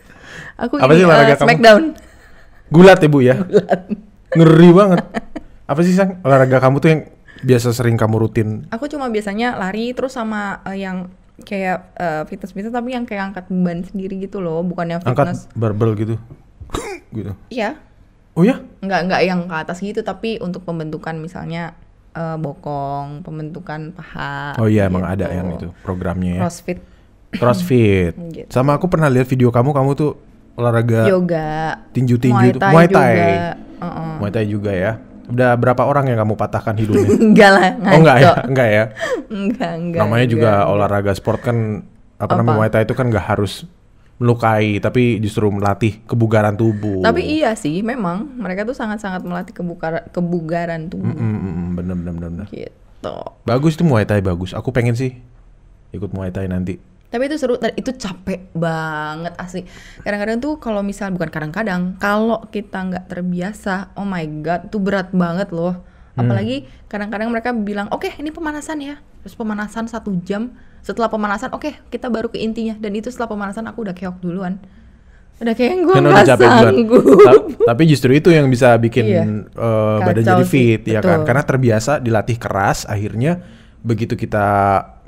aku apa ini, sih olahraga uh, smackdown kamu? gulat ya ya gulat. ngeri banget apa sih sang olahraga kamu tuh yang biasa sering kamu rutin aku cuma biasanya lari terus sama uh, yang kayak uh, fitness fitness tapi yang kayak angkat beban sendiri gitu loh bukan yang fitness angkat barbel gitu gitu iya oh ya nggak nggak yang ke atas gitu tapi untuk pembentukan misalnya uh, bokong pembentukan paha oh iya gitu. emang ada gitu. yang itu programnya ya crossfit crossfit gitu. sama aku pernah lihat video kamu kamu tuh olahraga yoga tinju tinju muay thai, muay thai. Juga. Uh -uh. muay thai juga ya Udah berapa orang yang kamu patahkan hidupnya enggak lah, ngaco. Oh enggak ya, enggak ya. enggak, enggak. Namanya juga olahraga sport kan apa, apa? namanya Muay Thai itu kan enggak harus melukai tapi justru melatih kebugaran tubuh. Tapi iya sih, memang mereka tuh sangat-sangat melatih kebugaran kebugaran tubuh. Mm -mm, bener bener bener. Gitu. Bagus tuh Muay Thai bagus. Aku pengen sih ikut Muay Thai nanti tapi itu seru itu capek banget asli kadang-kadang tuh kalau misal bukan kadang-kadang kalau kita nggak terbiasa oh my god tuh berat banget loh hmm. apalagi kadang-kadang mereka bilang oke okay, ini pemanasan ya terus pemanasan satu jam setelah pemanasan oke okay, kita baru ke intinya dan itu setelah pemanasan aku udah keok duluan udah kayak gue kan nggak sanggup tapi justru itu yang bisa bikin iya. uh, badan jadi fit sih. ya kan? Betul. kan karena terbiasa dilatih keras akhirnya begitu kita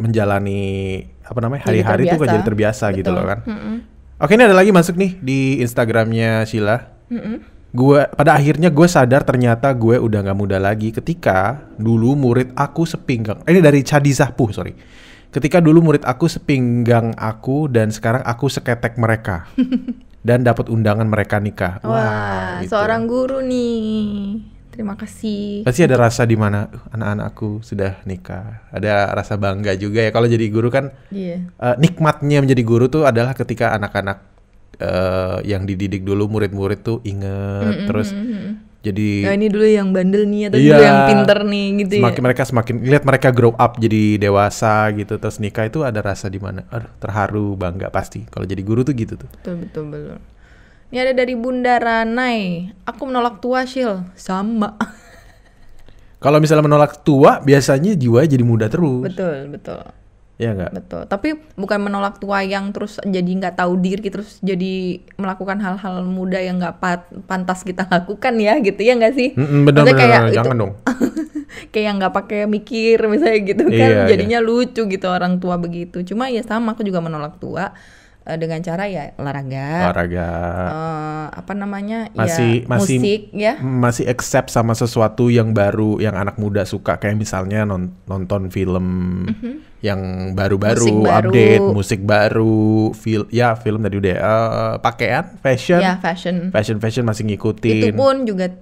menjalani apa namanya hari-hari itu kan jadi terbiasa Betul. gitu loh kan. Mm -mm. Oke ini ada lagi masuk nih di Instagramnya Sila Mm -mm. Gue pada akhirnya gue sadar ternyata gue udah nggak muda lagi ketika dulu murid aku sepinggang. Eh, ini dari Cadi Zahpuh sorry. Ketika dulu murid aku sepinggang aku dan sekarang aku seketek mereka. dan dapat undangan mereka nikah. Wah, Wah gitu. seorang guru nih. Terima kasih. Pasti ada rasa di mana uh, anak-anakku sudah nikah. Ada rasa bangga juga ya kalau jadi guru kan. Yeah. Iya. Uh, nikmatnya menjadi guru tuh adalah ketika anak-anak uh, yang dididik dulu murid-murid tuh inget mm -hmm. terus jadi Nah, ini dulu yang bandel nih atau iya, dulu yang pinter nih gitu ya? semakin ya. mereka semakin lihat mereka grow up jadi dewasa gitu terus nikah itu ada rasa di mana Uh, terharu bangga pasti kalau jadi guru tuh gitu tuh betul betul betul ini ada dari Bunda Ranai. Aku menolak tua, Shil. Sama. Kalau misalnya menolak tua, biasanya jiwa jadi muda terus. Betul, betul. Iya enggak? Betul. Tapi bukan menolak tua yang terus jadi nggak tahu diri, terus jadi melakukan hal-hal muda yang nggak pat pantas kita lakukan ya, gitu ya nggak sih? Mm -mm, benar, benar, kayak benar, jangan dong. kayak yang nggak pakai mikir misalnya gitu kan, iya, iya. jadinya iya. lucu gitu orang tua begitu. Cuma ya sama, aku juga menolak tua Eh, dengan cara ya olahraga olahraga uh, apa namanya ya, masih ya, masih musik ya masih accept sama sesuatu yang baru yang anak muda suka kayak misalnya non nonton film mm -hmm. yang baru-baru update baru. musik baru film ya film dari udah uh, pakaian fashion ya fashion fashion fashion masih ngikutin itu pun juga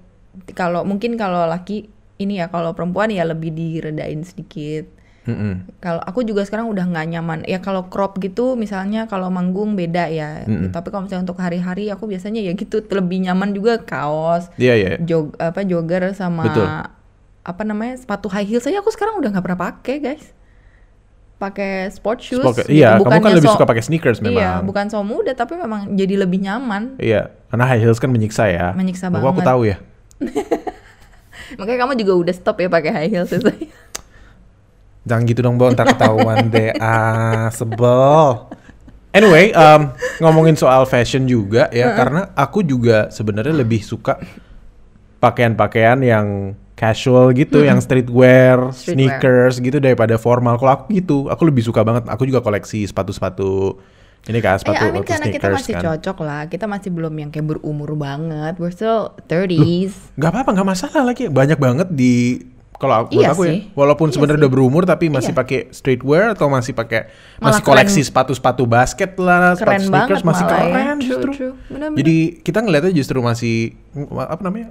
kalau mungkin kalau laki ini ya kalau perempuan ya lebih diredain sedikit Mm-hmm. Kalau aku juga sekarang udah nggak nyaman. Ya kalau crop gitu, misalnya kalau manggung beda ya. Mm-hmm. Tapi kalau misalnya untuk hari-hari, aku biasanya ya gitu lebih nyaman juga kaos, yeah, yeah. Iya. jog apa jogger sama Betul. apa namanya sepatu high heels. Saya aku sekarang udah nggak pernah pakai guys. Pakai sport shoes. Spok gitu. Iya, iya, kamu kan lebih so, suka pakai sneakers iya, memang. Iya, bukan so muda tapi memang jadi lebih nyaman. Iya, karena high heels kan menyiksa ya. Menyiksa Buku banget. Aku tahu ya. Makanya kamu juga udah stop ya pakai high heels ya Jangan gitu dong, Bo. Ntar ketahuan deh. Ah, sebel. Anyway, um, ngomongin soal fashion juga ya, uh -uh. karena aku juga sebenarnya lebih suka pakaian-pakaian yang casual gitu, hmm. yang streetwear, streetwear, sneakers gitu daripada formal. Kalau aku gitu, aku lebih suka banget. Aku juga koleksi sepatu-sepatu ini kan sepatu eh, I mean, karena kita masih kan. cocok lah, kita masih belum yang kayak berumur banget. We're still 30s. Loh, gak apa-apa, gak masalah lagi. Banyak banget di kalau iya aku ya, sih. ya, walaupun iya sebenarnya udah berumur tapi masih iya. pakai streetwear atau masih pakai masih keren. koleksi sepatu-sepatu basket lah, keren sepatu sneakers masih ya. keren ya. justru. True, true. Benar -benar. Jadi kita ngeliatnya justru masih apa namanya?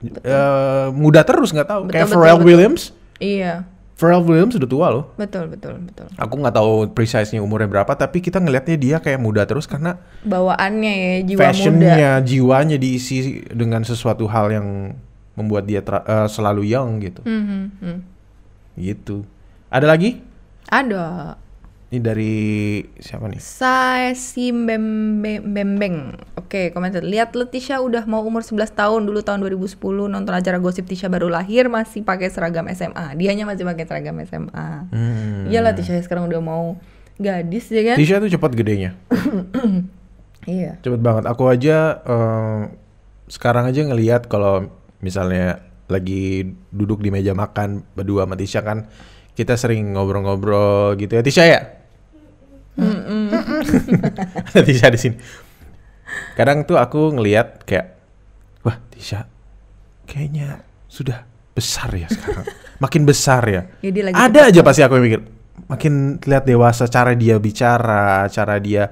Betul. Uh, muda terus nggak tahu. Betul, Kayak betul, Pharrell betul. Williams. Iya. Pharrell Williams udah tua loh. Betul, betul, betul. Aku nggak tahu precise-nya umurnya berapa, tapi kita ngelihatnya dia kayak muda terus karena bawaannya ya, jiwa fashionnya, jiwanya diisi dengan sesuatu hal yang membuat dia uh, selalu young gitu. Mm -hmm. Gitu. Ada lagi? Ada. Ini dari siapa nih? Saya si Bembeng. Oke, komentar. Lihat Leticia udah mau umur 11 tahun dulu tahun 2010 nonton acara gosip Tisha baru lahir masih pakai seragam SMA. Dianya masih pakai seragam SMA. Hmm. Iyalah Tisha ya sekarang udah mau gadis ya kan? Tisha tuh cepat gedenya. iya. Cepet banget. Aku aja uh, sekarang aja ngelihat kalau misalnya lagi duduk di meja makan berdua sama Tisha kan kita sering ngobrol-ngobrol gitu ya Tisha ya ada Tisha di sini kadang tuh aku ngelihat kayak wah Tisha kayaknya sudah besar ya sekarang makin besar ya, ya lagi ada aja kan? pasti aku yang mikir makin lihat dewasa cara dia bicara cara dia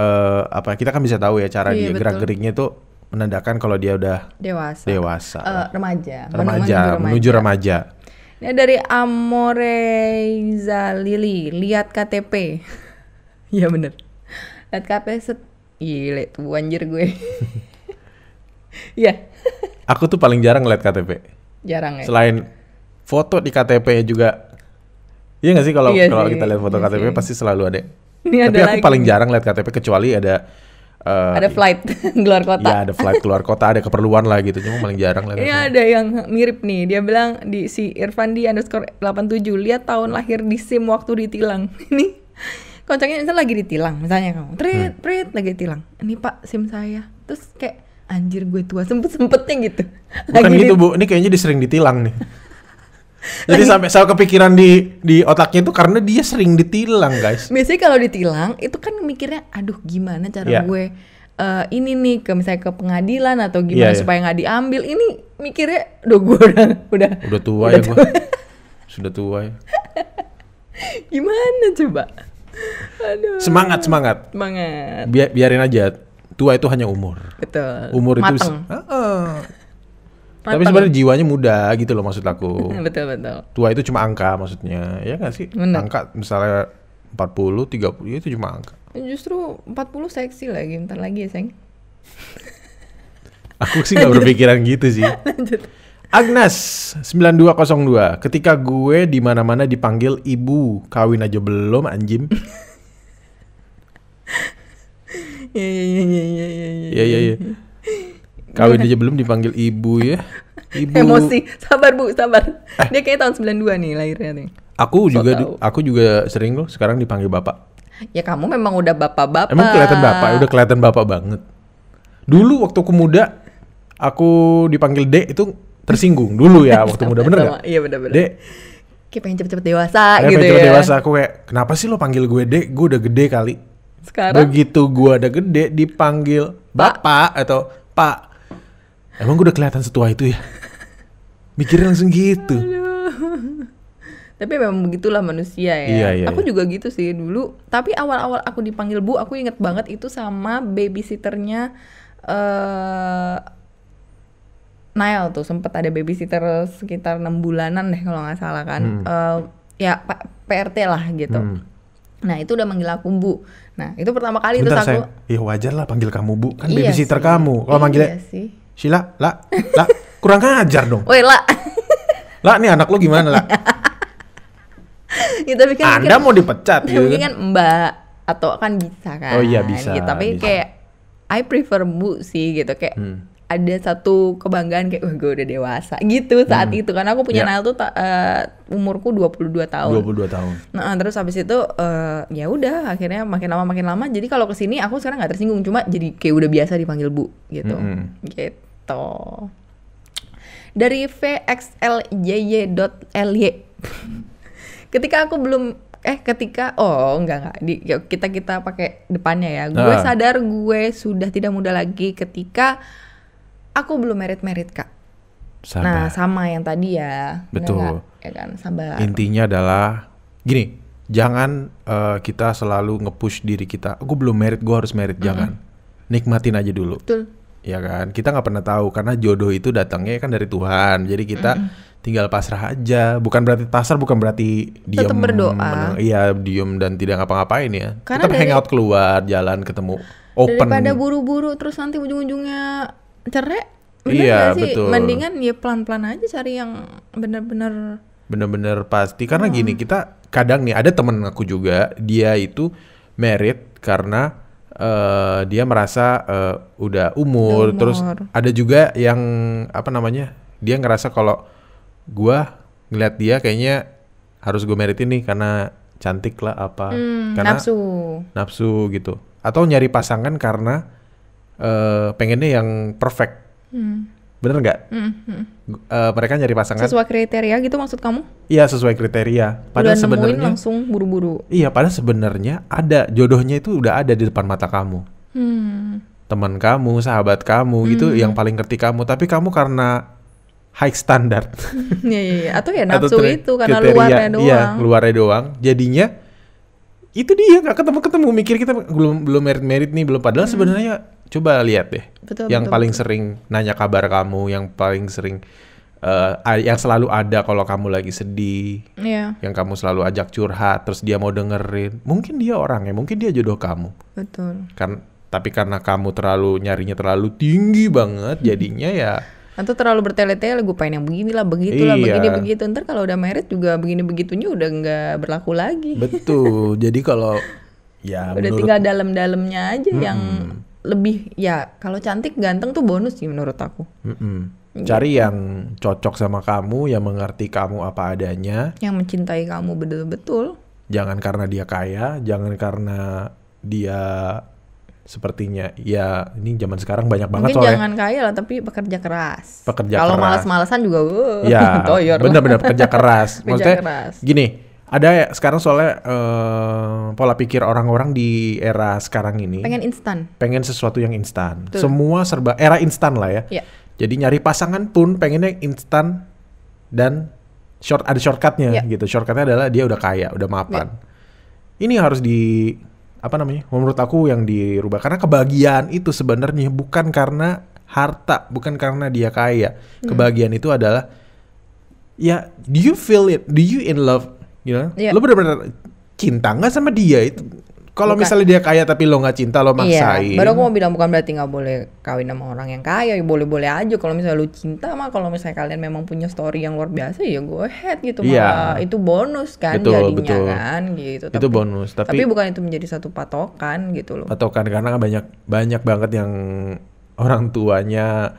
uh, apa kita kan bisa tahu ya cara iya, dia gerak geriknya tuh menandakan kalau dia udah dewasa. Dewasa. Uh, remaja. Remaja, menuju, menuju remaja. Ini dari Amoreza Lili, lihat KTP. Iya bener. Lihat KTP set. Gile tuh anjir gue. Iya. Aku tuh paling jarang lihat KTP. Jarang ya. Selain foto di KTP juga. Iya gak sih kalau iya kalau kita lihat foto iya KTP sih. pasti selalu ada. Ini Tapi ada aku lagi. paling jarang lihat KTP kecuali ada Uh, ada flight keluar kota. Iya, ada flight keluar kota, ada keperluan lah gitu. Cuma paling jarang lah. Iya ada yang mirip nih. Dia bilang di si Irfan di underscore 87 lihat tahun lahir di SIM waktu ditilang. Ini kocaknya misalnya lagi ditilang misalnya kamu. Trit, hmm. trit lagi ditilang. Ini Pak SIM saya. Terus kayak anjir gue tua sempet sempetnya gitu. Bukan lagi gitu bu, ini kayaknya disering ditilang nih. Jadi sampai saya kepikiran di di otaknya itu karena dia sering ditilang, guys. Biasanya kalau ditilang itu kan mikirnya, aduh gimana cara yeah. gue uh, ini nih ke misalnya ke pengadilan atau gimana yeah, iya. supaya nggak diambil. Ini mikirnya, udah gue udah udah tua ya gue. Sudah tua ya. gimana coba? Aduh. Semangat, semangat. Semangat. biarin aja. Tua itu hanya umur. Betul. Umur Mateng. itu uh, uh, tapi sebenarnya jiwanya muda gitu loh maksud aku. betul betul. Tua itu cuma angka maksudnya. Ya nggak sih? Bener. Angka misalnya 40, 30 ya itu cuma angka. Justru 40 seksi lagi ntar lagi ya, Seng. aku sih nggak berpikiran gitu sih. Lanjut. Agnes 9202 ketika gue di mana-mana dipanggil ibu kawin aja belum anjim Iya iya iya iya iya. Iya iya iya. Kawin aja belum dipanggil ibu ya. Ibu. Emosi. Sabar Bu, sabar. Eh. Dia kayak tahun 92 nih lahirnya nih. Aku so juga di, aku juga sering loh sekarang dipanggil bapak. Ya kamu memang udah bapak-bapak. Emang kelihatan bapak, ya, udah kelihatan bapak banget. Dulu waktu aku muda aku dipanggil Dek itu tersinggung dulu ya waktu muda bener gak? Iya bener-bener. Dek kayak pengen cepet-cepet dewasa kayak gitu pengen ya. cepet dewasa aku kayak kenapa sih lo panggil gue dek gue udah gede kali sekarang begitu gue udah gede dipanggil bapak atau pak Emang gue udah kelihatan setua itu ya? mikirin langsung gitu. Tapi memang begitulah manusia ya. Iya, iya, aku iya. juga gitu sih dulu. Tapi awal-awal aku dipanggil Bu, aku inget banget itu sama babysitternya uh, eh, Nail tuh sempet ada babysitter sekitar enam bulanan deh kalau nggak salah kan. Hmm. Uh, ya Pak PRT lah gitu. Hmm. Nah itu udah manggil aku bu. Nah itu pertama kali Bentar, terus aku. Iya wajar lah panggil kamu bu kan iya babysitter sih. kamu. Kalau iya manggilnya. Iya sih Sila, La, La, kurang ngajar dong. Woi, La. La, nih anak lu gimana, La? ya, tapi kan Anda mungkin, mau dipecat gitu kan? kan Mbak atau kan bisa kan? Oh iya bisa. Gitu. Tapi bisa. kayak I prefer Bu sih gitu kayak hmm. ada satu kebanggaan kayak wah gue udah dewasa gitu saat hmm. itu karena aku punya ya. Nal tuh uh, umurku 22 tahun. 22 tahun. Nah, terus habis itu uh, ya udah akhirnya makin lama makin lama jadi kalau kesini aku sekarang nggak tersinggung cuma jadi kayak udah biasa dipanggil Bu gitu. Hmm. hmm. Gitu gitu dari vxljj.ly ketika aku belum eh ketika oh enggak enggak di ya, kita kita pakai depannya ya gue ah. sadar gue sudah tidak muda lagi ketika aku belum merit merit kak sabar. nah sama yang tadi ya betul ya kan sabar intinya adalah gini jangan uh, kita selalu ngepush diri kita aku belum merit gue harus merit mm -hmm. jangan nikmatin aja dulu betul ya kan kita nggak pernah tahu karena jodoh itu datangnya kan dari Tuhan jadi kita mm. tinggal pasrah aja bukan berarti pasar bukan berarti diam berdoa iya diam dan tidak ngapa-ngapain ya karena tetap hangout keluar jalan ketemu open daripada buru-buru terus nanti ujung-ujungnya cerai iya sih? betul mendingan ya pelan-pelan aja cari yang benar-benar benar-benar pasti karena hmm. gini kita kadang nih ada temen aku juga dia itu merit karena Eh, dia merasa uh, udah umur, umur, terus ada juga yang apa namanya dia ngerasa kalau gua ngeliat dia kayaknya harus gue meritin nih karena cantik lah apa hmm, karena nafsu nafsu gitu atau nyari pasangan karena uh, pengennya yang perfect hmm. Bener nggak? Mm -hmm. uh, mereka nyari pasangan sesuai kriteria gitu maksud kamu? Iya sesuai kriteria. Padahal sebenarnya langsung buru-buru. Iya, padahal sebenarnya ada jodohnya itu udah ada di depan mata kamu. Hmm. Teman kamu, sahabat kamu gitu, hmm. gitu yang paling ngerti kamu. Tapi kamu karena high standard. Iya, iya, iya. Atau ya nafsu Atau itu karena kriteria, luarnya iya, doang. Iya, luarnya doang. Jadinya itu dia nggak ketemu-ketemu mikir kita belum belum merit-merit nih belum padahal hmm. sebenarnya Coba lihat deh. Betul, yang betul, paling betul. sering nanya kabar kamu, yang paling sering uh, yang selalu ada kalau kamu lagi sedih, yeah. yang kamu selalu ajak curhat, terus dia mau dengerin, mungkin dia orangnya, mungkin dia jodoh kamu. Betul. Kan, tapi karena kamu terlalu nyarinya terlalu tinggi banget, hmm. jadinya ya. Atau terlalu bertele-tele, gue pengen yang beginilah, begitulah, iya. begini begitu. Ntar kalau udah merit juga begini begitunya udah nggak berlaku lagi. Betul. Jadi kalau ya udah menurut, tinggal dalam-dalamnya aja hmm, yang lebih ya kalau cantik ganteng tuh bonus sih menurut aku. Mm-mm. Iya. Cari yang cocok sama kamu, yang mengerti kamu apa adanya, yang mencintai kamu betul-betul. Jangan karena dia kaya, jangan karena dia sepertinya ya ini zaman sekarang banyak banget Mungkin soalnya. jangan kaya lah tapi pekerja keras. Pekerja keras. Kalau malas-malasan juga uh, ya, Bener-bener pekerja keras. Maksudnya keras. gini, ada ya, sekarang soalnya uh, pola pikir orang-orang di era sekarang ini. Pengen instan. Pengen sesuatu yang instan. Semua serba era instan lah ya. Yeah. Jadi nyari pasangan pun pengennya instan dan short ada shortcutnya yeah. gitu. Shortcutnya adalah dia udah kaya, udah mapan. Yeah. Ini harus di apa namanya? Menurut aku yang dirubah karena kebahagiaan itu sebenarnya bukan karena harta, bukan karena dia kaya. Hmm. Kebahagiaan hmm. itu adalah ya do you feel it? Do you in love Gila. Yeah. Lo bener-bener cinta nggak sama dia itu? Kalau misalnya dia kaya tapi lo nggak cinta lo iya, maksain. Iya. Baru aku mau bilang bukan berarti nggak boleh kawin sama orang yang kaya, ya boleh-boleh aja. Kalau misalnya lo cinta mah, kalau misalnya kalian memang punya story yang luar biasa ya gue head gitu. Iya. Malah itu bonus kan betul, jadinya betul. kan gitu. Tapi, itu bonus. Tapi, tapi bukan itu menjadi satu patokan gitu loh. Patokan karena kan banyak banyak banget yang orang tuanya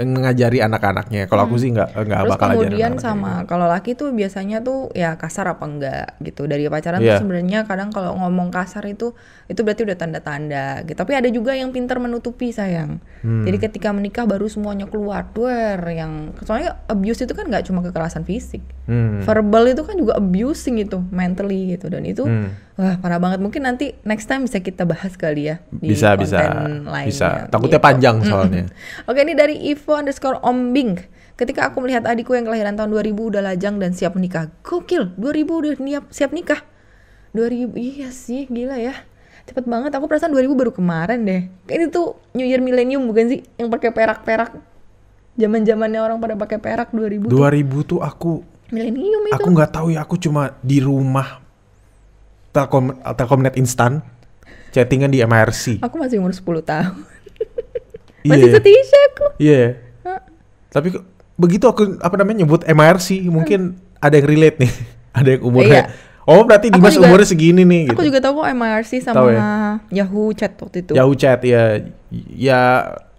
ngajari anak-anaknya. Kalau hmm. aku sih nggak nggak bakal kemudian ajarin. Kemudian sama gitu. kalau laki tuh biasanya tuh ya kasar apa enggak gitu. Dari pacaran yeah. tuh iya. sebenarnya kadang kalau ngomong kasar itu itu berarti udah tanda-tanda gitu. Tapi ada juga yang pintar menutupi sayang. Hmm. Jadi ketika menikah baru semuanya keluar duer yang soalnya abuse itu kan nggak cuma kekerasan fisik. Hmm. Verbal itu kan juga abusing itu mentally gitu dan itu hmm. wah parah banget. Mungkin nanti next time bisa kita bahas kali ya di bisa, konten bisa, lainnya. Bisa. Takutnya gitu. panjang soalnya. Oke, ini dari If Info underscore Ombing. Ketika aku melihat adikku yang kelahiran tahun 2000 udah lajang dan siap menikah. Gokil, 2000 udah niap, siap nikah. 2000, iya sih, gila ya. Cepet banget, aku perasaan 2000 baru kemarin deh. Ini tuh New Year Millennium bukan sih? Yang pakai perak-perak. zaman zamannya orang pada pakai perak 2000. 2000 tuh, tuh aku... Millennium itu. Aku nggak tahu ya, aku cuma di rumah Telkom net instan chattingan di MRC. Aku masih umur 10 tahun masih yeah. setia aku iya yeah. Iya. Iya, iya. tapi begitu aku apa namanya nyebut MRC mungkin hmm. ada yang relate nih ada yang umurnya Oh berarti di Dimas juga, umurnya segini nih Aku gitu. juga tahu kok MRC sama ya? Yahoo Chat waktu itu Yahoo Chat ya Ya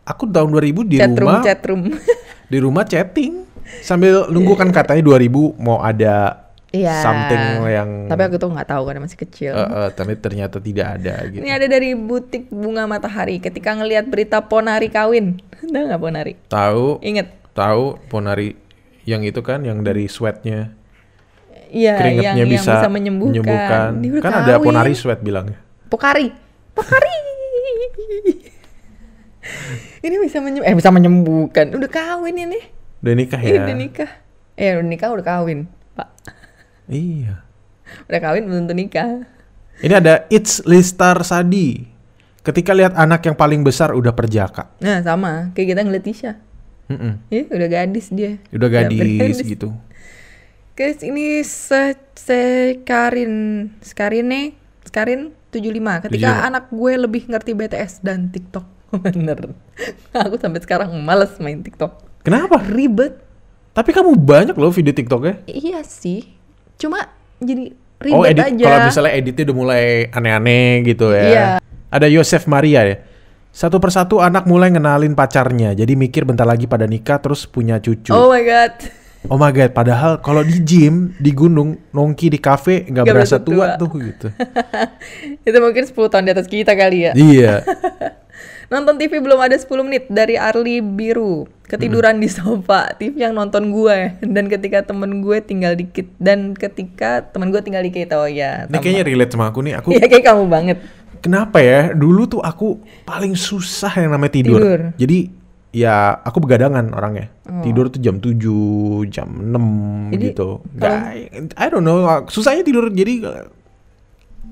aku tahun 2000 di chat rumah Chatroom. chat di rumah chatting sambil nunggu kan katanya 2000 mau ada yeah. something yang tapi aku tuh nggak tahu karena masih kecil uh, uh, tapi ternyata tidak ada gitu. ini ada dari butik bunga matahari ketika ngelihat berita ponari kawin tahu nggak ponari tahu inget tahu ponari yang itu kan yang dari hmm. sweatnya Iya, yang, bisa, yang bisa menyembuhkan. menyembuhkan. Kan ada ponari sweat bilangnya. Pokari. Pokari. ini bisa menyembuh eh bisa menyembuhkan. Udah kawin ini. Udah nikah iya, ya. udah nikah. Eh udah nikah udah kawin, Pak. Iya. Udah kawin belum tentu nikah. Ini ada It's Listar Sadi. Ketika lihat anak yang paling besar udah perjaka. Nah sama, kayak kita ngeliat Tisha. Mm -mm. Ya, udah gadis dia. Udah gadis, udah gadis. gitu. Guys, ini se se sekarin nih sekarin 75 ketika 75. anak gue lebih ngerti BTS dan TikTok. Bener. Aku sampai sekarang males main TikTok. Kenapa? Ribet. Tapi kamu banyak loh video TikToknya. Iya sih. Cuma jadi oh, ribet oh, edit, aja. Kalau misalnya editnya udah mulai aneh-aneh gitu ya. Iya. Ada Yosef Maria ya. Satu persatu anak mulai ngenalin pacarnya. Jadi mikir bentar lagi pada nikah terus punya cucu. Oh my god. Oh my god, padahal kalau di gym, di gunung, nongki di kafe nggak berasa tua, tua tuh gitu. Itu mungkin 10 tahun di atas kita kali ya. Iya. Nonton TV belum ada 10 menit dari Arli Biru. Ketiduran di sofa TV yang nonton gue dan ketika temen gue tinggal dikit dan ketika temen gue tinggal dikit oh ya. Ini kayaknya relate sama aku nih. Aku ya kayak kamu banget. Kenapa ya? Dulu tuh aku paling susah yang namanya tidur. tidur. Jadi ya aku begadangan orangnya. Oh. Tidur tuh jam 7, jam 6 jadi, gitu. Gak, I don't know, susahnya tidur jadi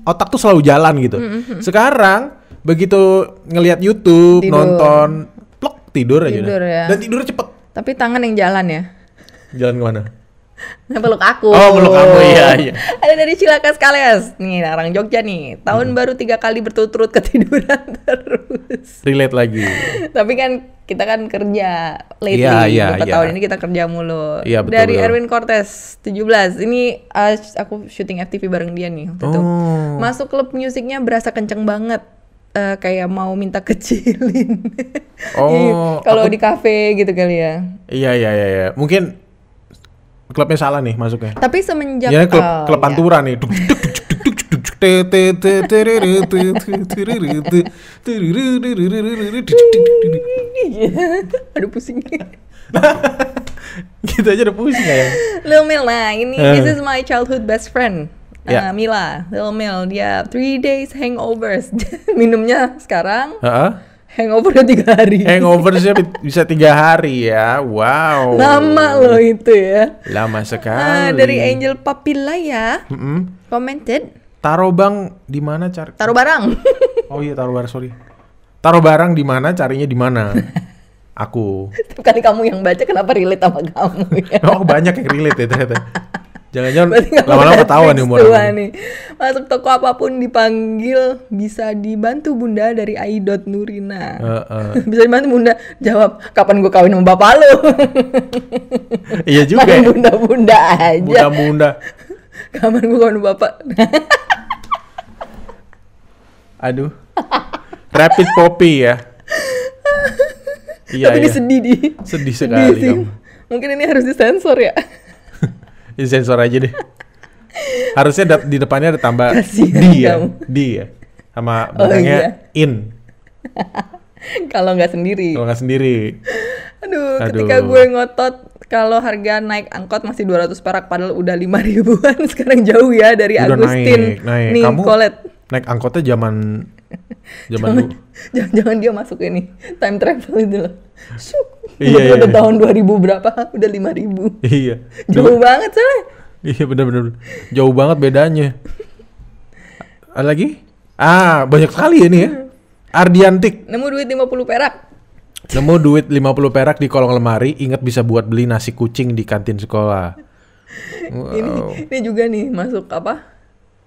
otak tuh selalu jalan gitu. Mm -hmm. Sekarang begitu ngelihat YouTube tidur. nonton plok tidur aja tidur, ya. dan tidurnya cepet tapi tangan yang jalan ya jalan kemana peluk aku. Oh, peluk aku iya iya. Ada dari Cilakas Kales. Nih, orang Jogja nih. Tahun hmm. baru tiga kali berturut-turut ketiduran terus. Relate lagi. Tapi kan kita kan kerja lately yeah, yeah, beberapa yeah. tahun ini kita kerja mulu. Yeah, betul, dari betul. Erwin Cortez 17. Ini uh, aku syuting FTV bareng dia nih waktu oh. itu. Masuk klub musiknya berasa kenceng banget uh, kayak mau minta kecilin. Iya, iya. Oh. Kalau di kafe gitu kali ya. Iya iya iya iya. Mungkin klubnya salah nih masuknya. Tapi semenjak ya klub oh, klub pantura iya. nih. Aduh pusing. gitu aja udah pusing ya. Lil Mil, nah ini eh. this is my childhood best friend yeah. Ya. uh, Mila Little Mil dia three days hangovers minumnya sekarang uh -huh. hangovernya tiga hari sih bisa tiga hari ya wow lama loh itu ya lama ah, sekali uh, dari Angel Papilla ya mm -hmm. commented Taruh bang di mana cari? Taro barang. oh iya taro barang sorry. Taro barang di mana? Carinya di mana? Aku. Tapi kali kamu yang baca kenapa relate sama kamu? Ya? oh banyak yang relate ya ternyata. Jangan-jangan lama-lama ketahuan nih umurnya. Masuk toko apapun dipanggil bisa dibantu Bunda dari Aidot Nurina. Uh, uh. bisa dibantu Bunda jawab kapan gue kawin sama bapak lo. iya juga. Kapan ya. bunda-bunda aja. Bunda-bunda. Kapan gue kawin sama bapak. Aduh. Rapid poppy ya. iya, Tapi iya. ini sedih di. Sedih sekali sedih kamu. Mungkin ini harus disensor ya. Ini sensor aja deh. Harusnya di depannya ada tambah Kasian di ya, di ya. Sama belakangnya oh, iya. in. kalau nggak sendiri. Kalau nggak sendiri. Aduh, Aduh, ketika gue ngotot kalau harga naik angkot masih 200 perak padahal udah 5 ribuan sekarang jauh ya dari udah Agustin. Naik, naik. Nih, Kamu naik angkotnya zaman zaman jangan, Jangan, jangan dia masuk ini time travel itu loh. Syuk. Iya, iya, udah iya. tahun 2000 berapa? Udah 5000. Iya. Jauh Dua. banget, soalnya. Iya, benar-benar. Jauh banget bedanya. Ada lagi? Ah, banyak sekali ini ya. Ardiantik. Nemu duit 50 perak. Nemu duit 50 perak di kolong lemari, ingat bisa buat beli nasi kucing di kantin sekolah. Wow. Ini ini juga nih masuk apa?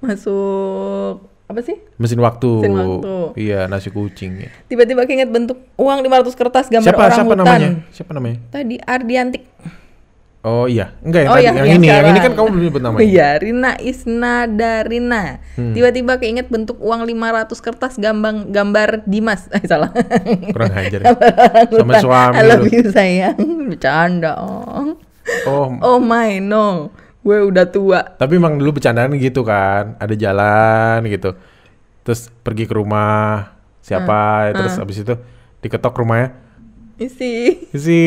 Masuk apa sih? Mesin waktu. Mesin waktu. Iya, nasi kucing ya. Tiba-tiba keinget bentuk uang 500 kertas gambar siapa, orang siapa hutan. Namanya? Siapa namanya? Tadi Ardiantik. Oh iya, enggak yang oh, tadi, iya, yang, iya, yang ini, sekarang. yang ini kan kamu belum nyebut namanya. Iya, Rina Isna Hmm. Tiba-tiba keinget bentuk uang 500 kertas gambang gambar Dimas. Eh salah. Kurang hajar. Sama suami. I love you sayang. Bercanda. Oh. Oh, oh my no gue udah tua. Tapi emang dulu bercandaan gitu kan, ada jalan gitu. Terus pergi ke rumah siapa, hmm. terus hmm. abis itu diketok rumahnya. Isi. Isi.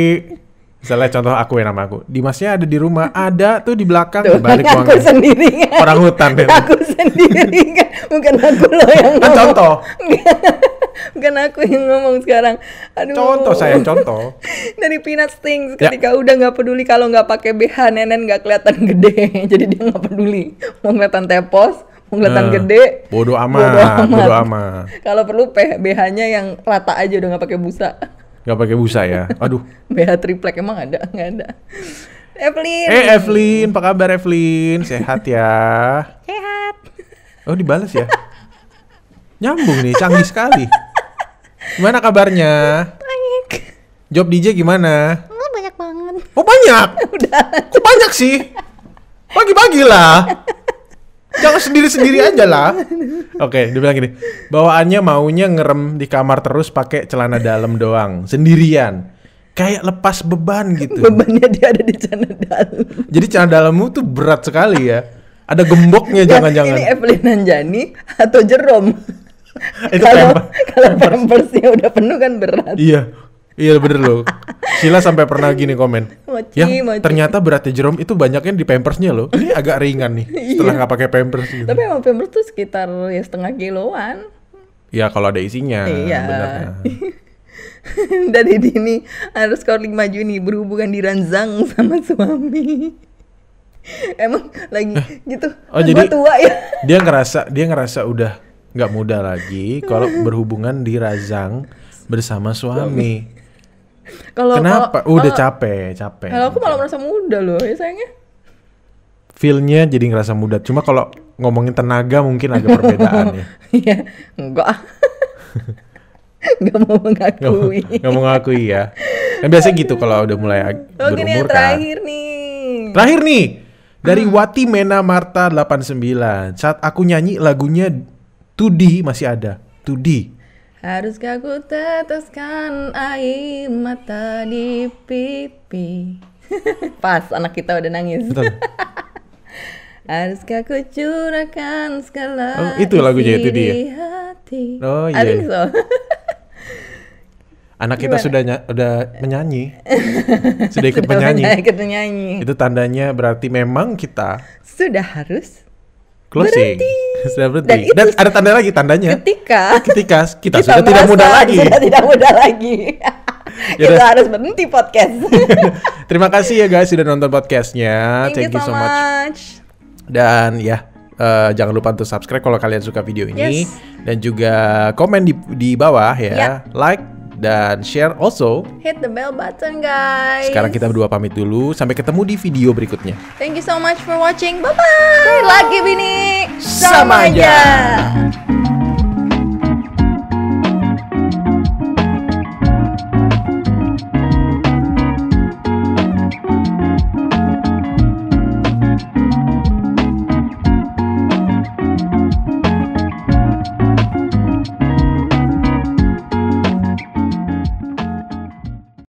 Misalnya contoh aku yang nama aku, Dimasnya ada di rumah, ada tuh di belakang tuh, balik aku sendiri Orang hutan deh. Aku sendiri kan, bukan aku lo yang. Kan contoh. bukan aku yang ngomong sekarang. Aduh. Contoh saya contoh. Dari peanut stings ya. ketika ya. udah nggak peduli kalau nggak pakai BH nenen nggak kelihatan gede, jadi dia nggak peduli mau kelihatan tepos, mau kelihatan hmm. gede. Bodoh amat. Bodoh amat. Bodo amat. kalau perlu BH-nya yang rata aja udah nggak pakai busa. Nggak pakai busa ya. Aduh. BH triplek emang ada? Nggak ada. Evelyn. Eh Evelyn, apa kabar Evelyn? Sehat ya? Sehat. Oh dibales ya? Nyambung nih, canggih sekali. Gimana kabarnya? Baik. Job DJ gimana? Oh banyak banget. Oh banyak? Udah. Kok banyak sih? Pagi-pagi lah. Jangan sendiri-sendiri aja lah. Oke, okay, dibilang gini, bawaannya maunya ngerem di kamar terus pakai celana dalam doang, sendirian. Kayak lepas beban gitu. Bebannya dia ada di celana dalam. Jadi celana dalammu tuh berat sekali ya. Ada gemboknya jangan-jangan. Ini Evelyn Nanjani atau Jerome? itu kalau kalau pampersnya udah penuh kan berat iya iya bener loh Sila sampai pernah gini komen mochi, ya mochi. ternyata beratnya Jerome itu banyaknya di pampersnya loh ini agak ringan nih iya. setelah nggak pakai pampers gitu. tapi emang pampers tuh sekitar ya setengah kiloan ya kalau ada isinya iya bener ini harus underscore maju Juni berhubungan di ranzang sama suami emang lagi eh. gitu oh, kan jadi tua ya dia ngerasa dia ngerasa udah nggak muda lagi kalau berhubungan di razang bersama suami. Kalau kenapa? Kalo, Udah kalo, capek, capek. Kalau aku malah merasa muda loh, ya sayangnya. Feelnya jadi ngerasa muda. Cuma kalau ngomongin tenaga mungkin agak perbedaan ya. Iya, enggak. Gak mau mengakui. Gak, mau mengakui ya. Yang biasanya gitu kalau udah mulai oh, berumur kan. terakhir nih. Terakhir nih. Dari ah. Wati Mena Marta 89. Saat aku nyanyi lagunya 2D masih ada. 2D. Haruskah ku teteskan air mata di pipi? Pas anak kita udah nangis. Betul. Haruskah ku curahkan segala oh, itu lagunya itu dia. Hati. Oh iya. Yeah. So. anak Gimana? kita sudah udah menyanyi. sudah ikut sudah menyanyi. Ikut menyanyi. Itu tandanya berarti memang kita sudah harus closing. Berhenti celebrity. Dan, Dan ada tanda lagi tandanya. Ketika eh, ketika kita, kita sudah tidak muda lagi. Sudah tidak muda lagi. kita harus berhenti podcast. Terima kasih ya guys sudah nonton podcastnya. Thank, Thank you so much. much. Dan ya uh, jangan lupa untuk subscribe kalau kalian suka video ini yes. dan juga komen di di bawah ya, yeah. like dan share also. Hit the bell button guys. Sekarang kita berdua pamit dulu sampai ketemu di video berikutnya. Thank you so much for watching. Bye bye. Lagi bini sama, sama aja. aja.